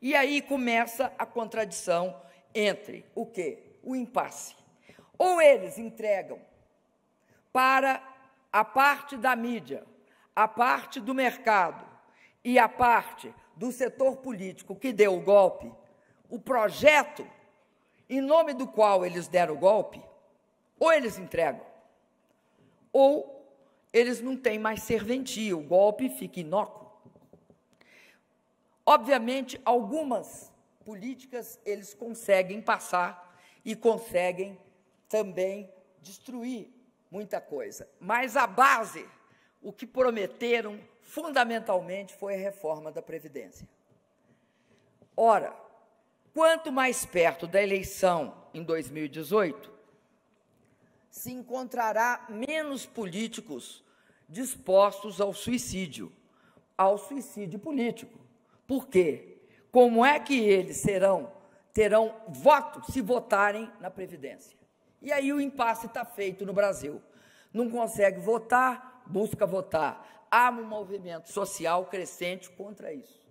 E aí começa a contradição entre o quê? O impasse. Ou eles entregam para a parte da mídia, a parte do mercado e a parte do setor político que deu o golpe, o projeto em nome do qual eles deram o golpe, ou eles entregam, ou eles não têm mais serventia, o golpe fica inócuo. Obviamente, algumas políticas eles conseguem passar e conseguem também destruir muita coisa. Mas a base, o que prometeram fundamentalmente foi a reforma da Previdência. Ora, quanto mais perto da eleição em 2018, se encontrará menos políticos dispostos ao suicídio, ao suicídio político. Por quê? Como é que eles serão terão voto se votarem na previdência? E aí o impasse está feito no Brasil. Não consegue votar, busca votar. Há um movimento social crescente contra isso.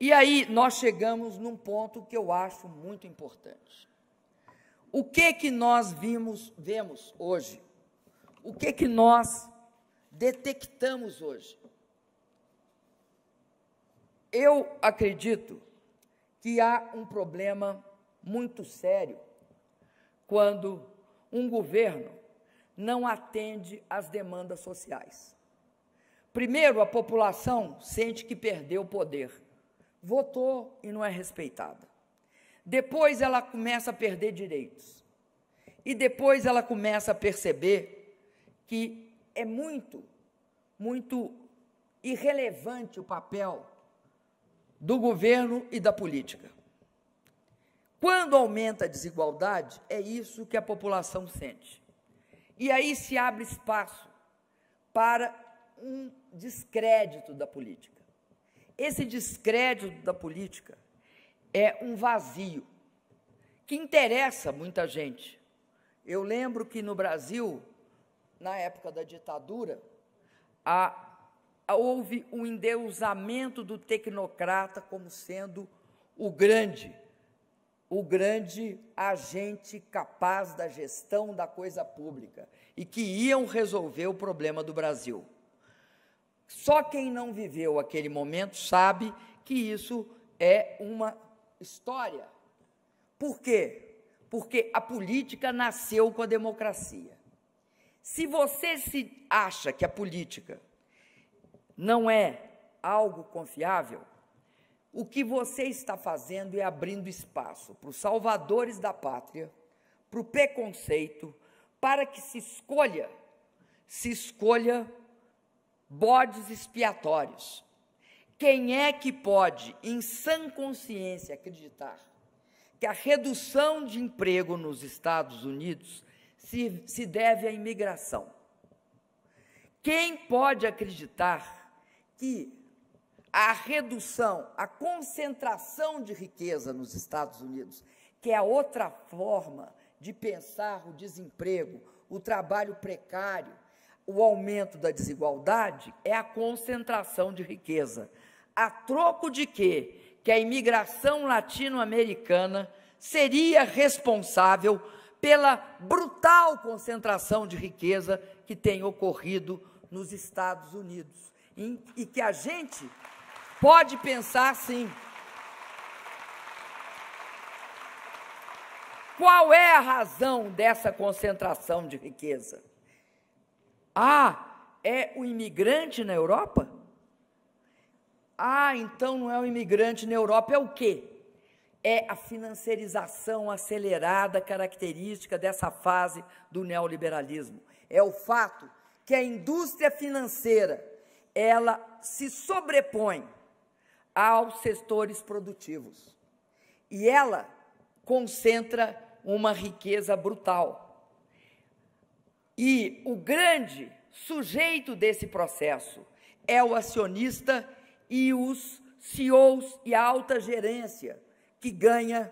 E aí nós chegamos num ponto que eu acho muito importante. O que que nós vimos, vemos hoje? O que que nós detectamos hoje? Eu acredito que há um problema muito sério quando um governo não atende às demandas sociais. Primeiro, a população sente que perdeu o poder, votou e não é respeitada. Depois, ela começa a perder direitos. E depois, ela começa a perceber que é muito, muito irrelevante o papel do governo e da política. Quando aumenta a desigualdade, é isso que a população sente. E aí se abre espaço para um descrédito da política. Esse descrédito da política é um vazio que interessa muita gente. Eu lembro que no Brasil, na época da ditadura, a, a, houve um endeusamento do tecnocrata como sendo o grande o grande agente capaz da gestão da coisa pública e que iam resolver o problema do Brasil. Só quem não viveu aquele momento sabe que isso é uma história. Por quê? Porque a política nasceu com a democracia. Se você se acha que a política não é algo confiável, o que você está fazendo é abrindo espaço para os salvadores da pátria, para o preconceito, para que se escolha, se escolha bodes expiatórios. Quem é que pode, em sã consciência, acreditar que a redução de emprego nos Estados Unidos se, se deve à imigração? Quem pode acreditar que a redução, a concentração de riqueza nos Estados Unidos, que é outra forma de pensar o desemprego, o trabalho precário, o aumento da desigualdade, é a concentração de riqueza. A troco de quê? Que a imigração latino-americana seria responsável pela brutal concentração de riqueza que tem ocorrido nos Estados Unidos. e que a gente Pode pensar sim. Qual é a razão dessa concentração de riqueza? Ah, é o imigrante na Europa? Ah, então não é o imigrante na Europa, é o quê? É a financiarização acelerada característica dessa fase do neoliberalismo. É o fato que a indústria financeira, ela se sobrepõe aos setores produtivos. E ela concentra uma riqueza brutal. E o grande sujeito desse processo é o acionista e os CEOs e a alta gerência, que ganha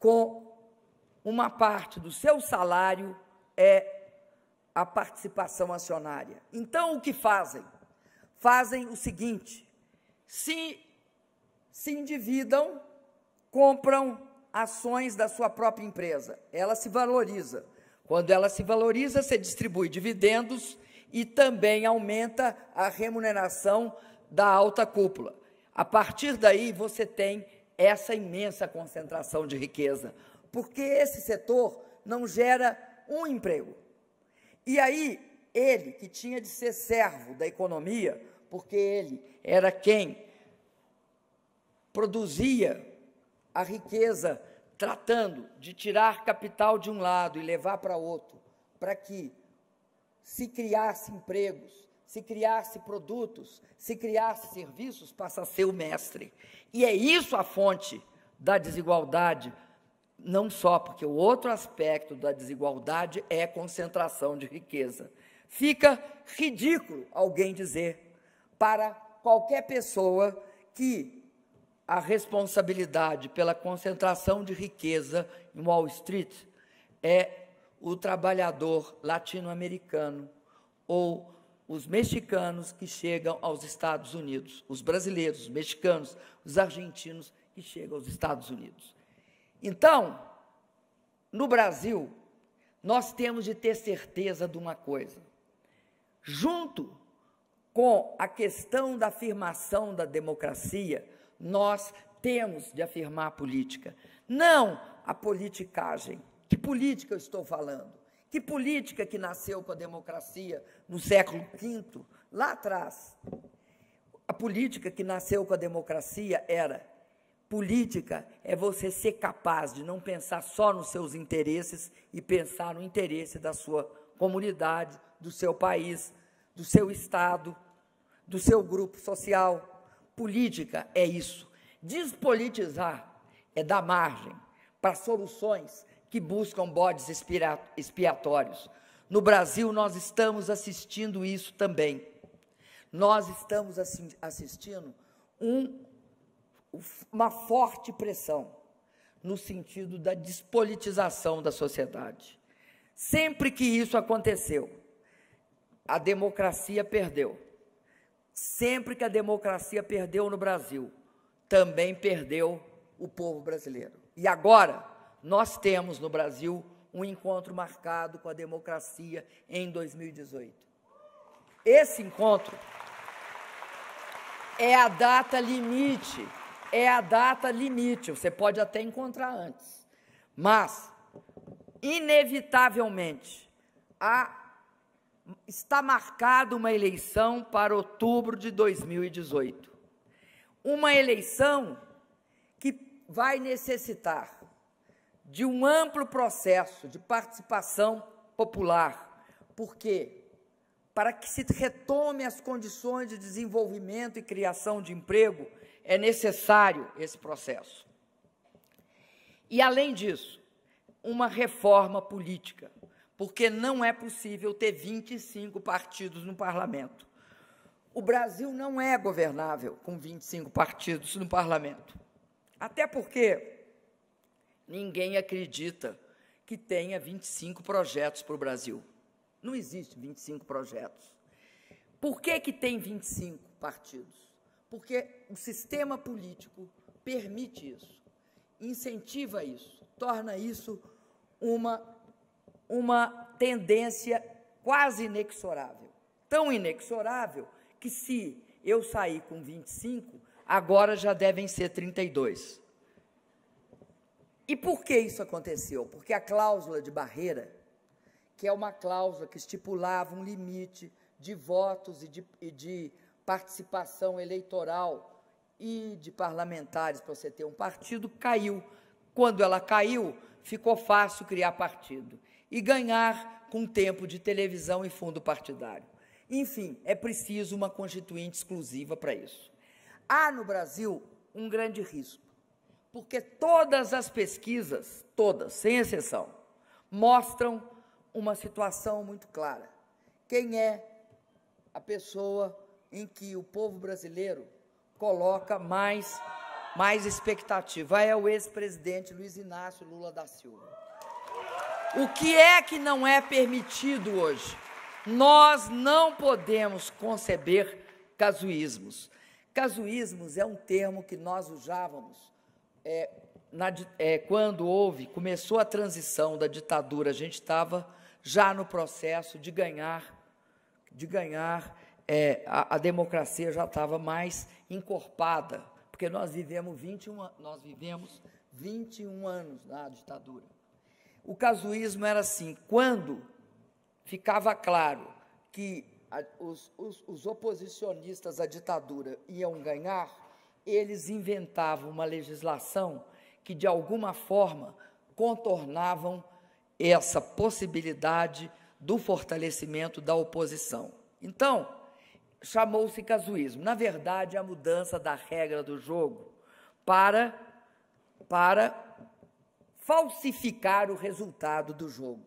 com uma parte do seu salário é a participação acionária. Então, o que fazem? Fazem o seguinte: se, se endividam, compram ações da sua própria empresa. Ela se valoriza. Quando ela se valoriza, você distribui dividendos e também aumenta a remuneração da alta cúpula. A partir daí, você tem essa imensa concentração de riqueza, porque esse setor não gera um emprego. E aí, ele, que tinha de ser servo da economia, porque ele era quem produzia a riqueza, tratando de tirar capital de um lado e levar para outro, para que se criasse empregos, se criasse produtos, se criasse serviços, passa a ser o mestre. E é isso a fonte da desigualdade, não só porque o outro aspecto da desigualdade é a concentração de riqueza. Fica ridículo alguém dizer para qualquer pessoa que a responsabilidade pela concentração de riqueza em Wall Street é o trabalhador latino-americano ou os mexicanos que chegam aos Estados Unidos, os brasileiros, os mexicanos, os argentinos que chegam aos Estados Unidos. Então, no Brasil, nós temos de ter certeza de uma coisa: junto com a questão da afirmação da democracia, nós temos de afirmar a política, não a politicagem. Que política eu estou falando? Que política que nasceu com a democracia no século V, lá atrás? A política que nasceu com a democracia era política é você ser capaz de não pensar só nos seus interesses e pensar no interesse da sua comunidade, do seu país, do seu Estado, do seu grupo social. Política é isso. Despolitizar é dar margem para soluções que buscam bodes expiatórios. No Brasil, nós estamos assistindo isso também. Nós estamos assistindo um, uma forte pressão no sentido da despolitização da sociedade. Sempre que isso aconteceu, a democracia perdeu. Sempre que a democracia perdeu no Brasil, também perdeu o povo brasileiro. E agora, nós temos no Brasil um encontro marcado com a democracia em 2018. Esse encontro é a data limite, é a data limite. Você pode até encontrar antes, mas inevitavelmente a está marcada uma eleição para outubro de 2018. Uma eleição que vai necessitar de um amplo processo de participação popular, porque para que se retome as condições de desenvolvimento e criação de emprego, é necessário esse processo. E, além disso, uma reforma política porque não é possível ter 25 partidos no parlamento. O Brasil não é governável com 25 partidos no parlamento. Até porque ninguém acredita que tenha 25 projetos para o Brasil. Não existe 25 projetos. Por que, que tem 25 partidos? Porque o sistema político permite isso, incentiva isso, torna isso uma uma tendência quase inexorável. Tão inexorável que se eu sair com 25, agora já devem ser 32. E por que isso aconteceu? Porque a cláusula de barreira, que é uma cláusula que estipulava um limite de votos e de, e de participação eleitoral e de parlamentares para você ter um partido, caiu. Quando ela caiu, ficou fácil criar partido e ganhar com tempo de televisão e fundo partidário. Enfim, é preciso uma constituinte exclusiva para isso. Há no Brasil um grande risco, porque todas as pesquisas, todas, sem exceção, mostram uma situação muito clara. Quem é a pessoa em que o povo brasileiro coloca mais, mais expectativa? É o ex-presidente Luiz Inácio Lula da Silva. O que é que não é permitido hoje? Nós não podemos conceber casuísmos. Casuísmos é um termo que nós usávamos é, na, é, quando houve, começou a transição da ditadura, a gente estava já no processo de ganhar, de ganhar é, a, a, democracia já estava mais encorpada, porque nós vivemos 21, nós vivemos 21 anos na ditadura. O casuísmo era assim: quando ficava claro que a, os, os, os oposicionistas à ditadura iam ganhar, eles inventavam uma legislação que, de alguma forma, contornavam essa possibilidade do fortalecimento da oposição. Então, chamou-se casuísmo. Na verdade, a mudança da regra do jogo para, para falsificar o resultado do jogo.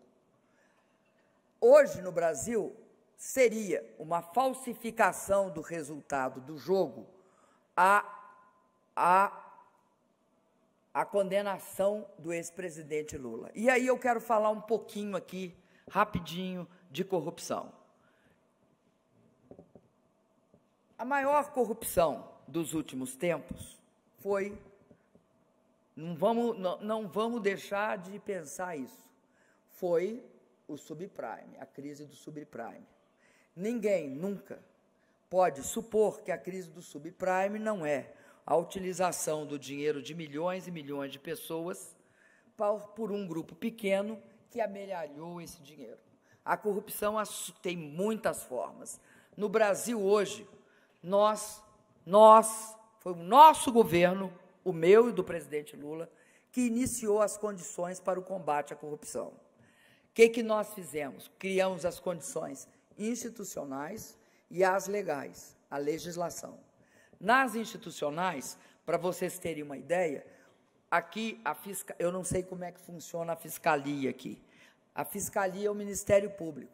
Hoje no Brasil, seria uma falsificação do resultado do jogo a, a, a condenação do ex-presidente Lula. E aí eu quero falar um pouquinho aqui, rapidinho, de corrupção. A maior corrupção dos últimos tempos foi não vamos, não, não vamos deixar de pensar isso. Foi o subprime, a crise do subprime. Ninguém nunca pode supor que a crise do subprime não é a utilização do dinheiro de milhões e milhões de pessoas por um grupo pequeno que amelhou esse dinheiro. A corrupção tem muitas formas. No Brasil hoje, nós, nós, foi o nosso governo o meu e do presidente Lula, que iniciou as condições para o combate à corrupção. O que, que nós fizemos? Criamos as condições institucionais e as legais, a legislação. Nas institucionais, para vocês terem uma ideia, aqui a fisca... eu não sei como é que funciona a fiscalia aqui. A fiscalia é o Ministério Público.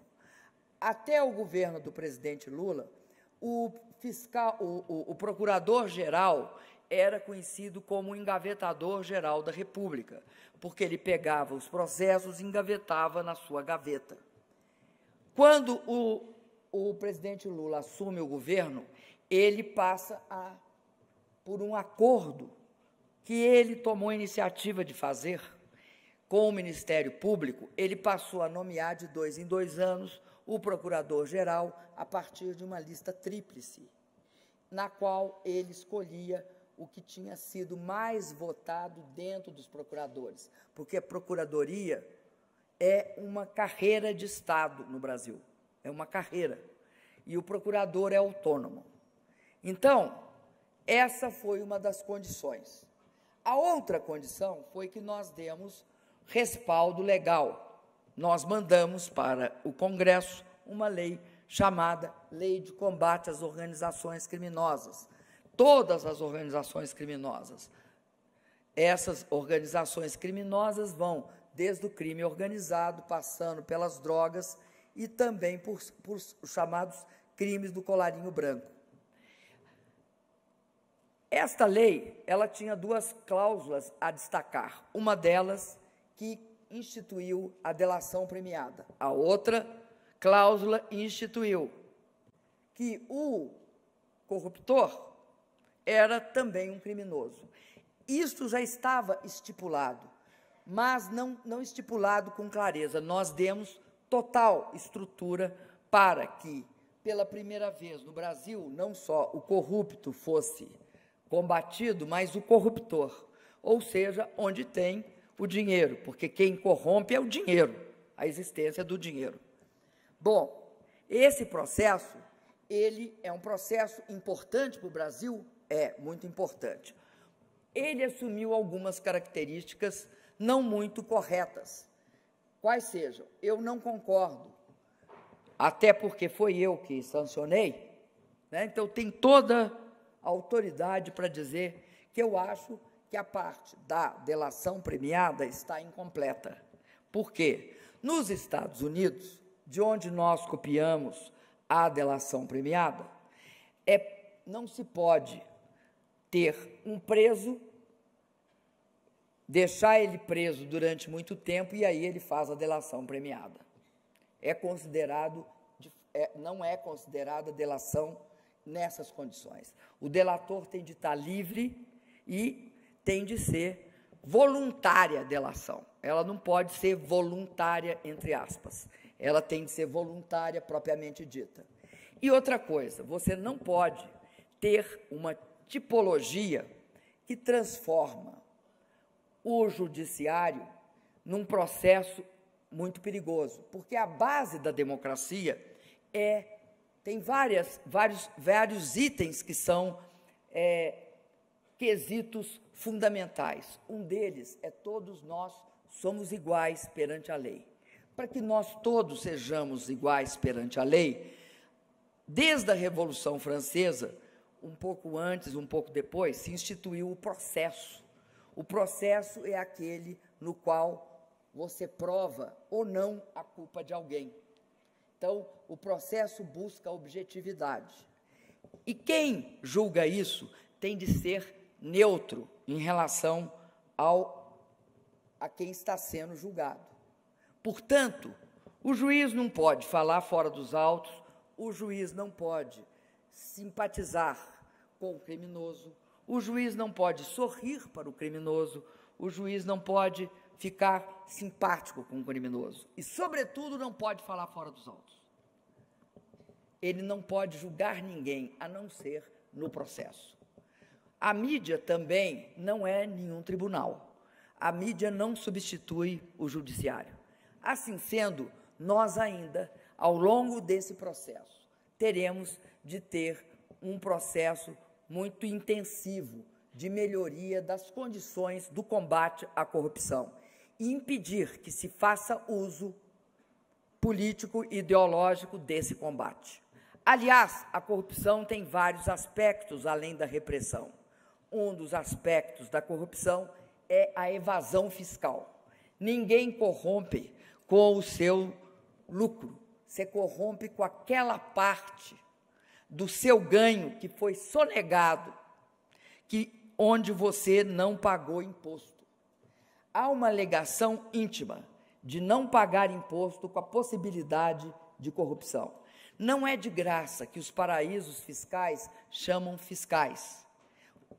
Até o governo do presidente Lula, o fiscal, o, o, o procurador-geral era conhecido como o engavetador geral da República, porque ele pegava os processos e engavetava na sua gaveta. Quando o, o presidente Lula assume o governo, ele passa a, por um acordo que ele tomou a iniciativa de fazer com o Ministério Público, ele passou a nomear de dois em dois anos o procurador-geral a partir de uma lista tríplice, na qual ele escolhia o que tinha sido mais votado dentro dos procuradores, porque a procuradoria é uma carreira de Estado no Brasil, é uma carreira, e o procurador é autônomo. Então, essa foi uma das condições. A outra condição foi que nós demos respaldo legal. Nós mandamos para o Congresso uma lei chamada Lei de Combate às Organizações Criminosas, todas as organizações criminosas. Essas organizações criminosas vão desde o crime organizado, passando pelas drogas e também por, por os chamados crimes do colarinho branco. Esta lei, ela tinha duas cláusulas a destacar. Uma delas que instituiu a delação premiada. A outra cláusula instituiu que o corruptor era também um criminoso. Isto já estava estipulado, mas não, não estipulado com clareza. Nós demos total estrutura para que, pela primeira vez no Brasil, não só o corrupto fosse combatido, mas o corruptor, ou seja, onde tem o dinheiro, porque quem corrompe é o dinheiro, a existência do dinheiro. Bom, esse processo, ele é um processo importante para o Brasil, é muito importante. Ele assumiu algumas características não muito corretas. Quais sejam? Eu não concordo, até porque foi eu que sancionei, né? então tem toda a autoridade para dizer que eu acho que a parte da delação premiada está incompleta. Por quê? Nos Estados Unidos, de onde nós copiamos a delação premiada, é, não se pode ter um preso, deixar ele preso durante muito tempo e aí ele faz a delação premiada. É considerado, é, não é considerada delação nessas condições. O delator tem de estar livre e tem de ser voluntária a delação. Ela não pode ser voluntária, entre aspas. Ela tem de ser voluntária propriamente dita. E outra coisa, você não pode ter uma tipologia que transforma o judiciário num processo muito perigoso, porque a base da democracia é tem várias, vários, vários itens que são é, quesitos fundamentais. Um deles é todos nós somos iguais perante a lei. Para que nós todos sejamos iguais perante a lei, desde a Revolução Francesa, um pouco antes, um pouco depois, se instituiu o processo. O processo é aquele no qual você prova ou não a culpa de alguém. Então, o processo busca objetividade. E quem julga isso tem de ser neutro em relação ao a quem está sendo julgado. Portanto, o juiz não pode falar fora dos autos, o juiz não pode simpatizar com o criminoso, o juiz não pode sorrir para o criminoso, o juiz não pode ficar simpático com o criminoso e, sobretudo, não pode falar fora dos autos. Ele não pode julgar ninguém a não ser no processo. A mídia também não é nenhum tribunal. A mídia não substitui o judiciário. Assim sendo, nós ainda, ao longo desse processo, teremos de ter um processo muito intensivo de melhoria das condições do combate à corrupção e impedir que se faça uso político e ideológico desse combate. Aliás, a corrupção tem vários aspectos além da repressão. Um dos aspectos da corrupção é a evasão fiscal. Ninguém corrompe com o seu lucro, você corrompe com aquela parte do seu ganho que foi sonegado, que onde você não pagou imposto. Há uma alegação íntima de não pagar imposto com a possibilidade de corrupção. Não é de graça que os paraísos fiscais chamam fiscais.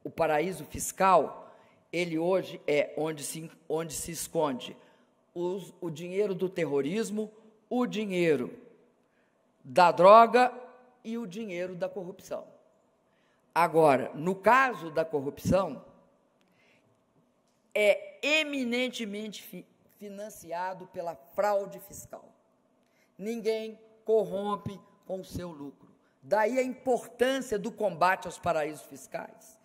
O paraíso fiscal, ele hoje é onde se, onde se esconde os, o dinheiro do terrorismo, o dinheiro da droga e o dinheiro da corrupção. Agora, no caso da corrupção, é eminentemente fi financiado pela fraude fiscal. Ninguém corrompe com o seu lucro. Daí a importância do combate aos paraísos fiscais,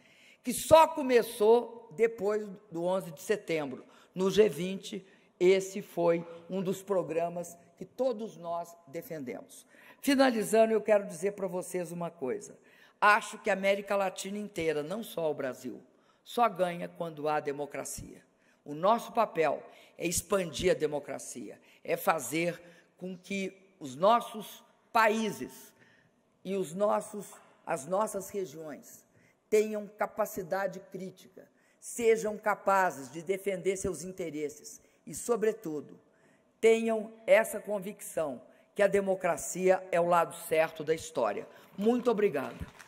que só começou depois do 11 de setembro. No G20, esse foi um dos programas que todos nós defendemos. Finalizando, eu quero dizer para vocês uma coisa. Acho que a América Latina inteira, não só o Brasil, só ganha quando há democracia. O nosso papel é expandir a democracia, é fazer com que os nossos países e os nossos, as nossas regiões tenham capacidade crítica, sejam capazes de defender seus interesses e, sobretudo, tenham essa convicção que a democracia é o lado certo da história. Muito obrigada.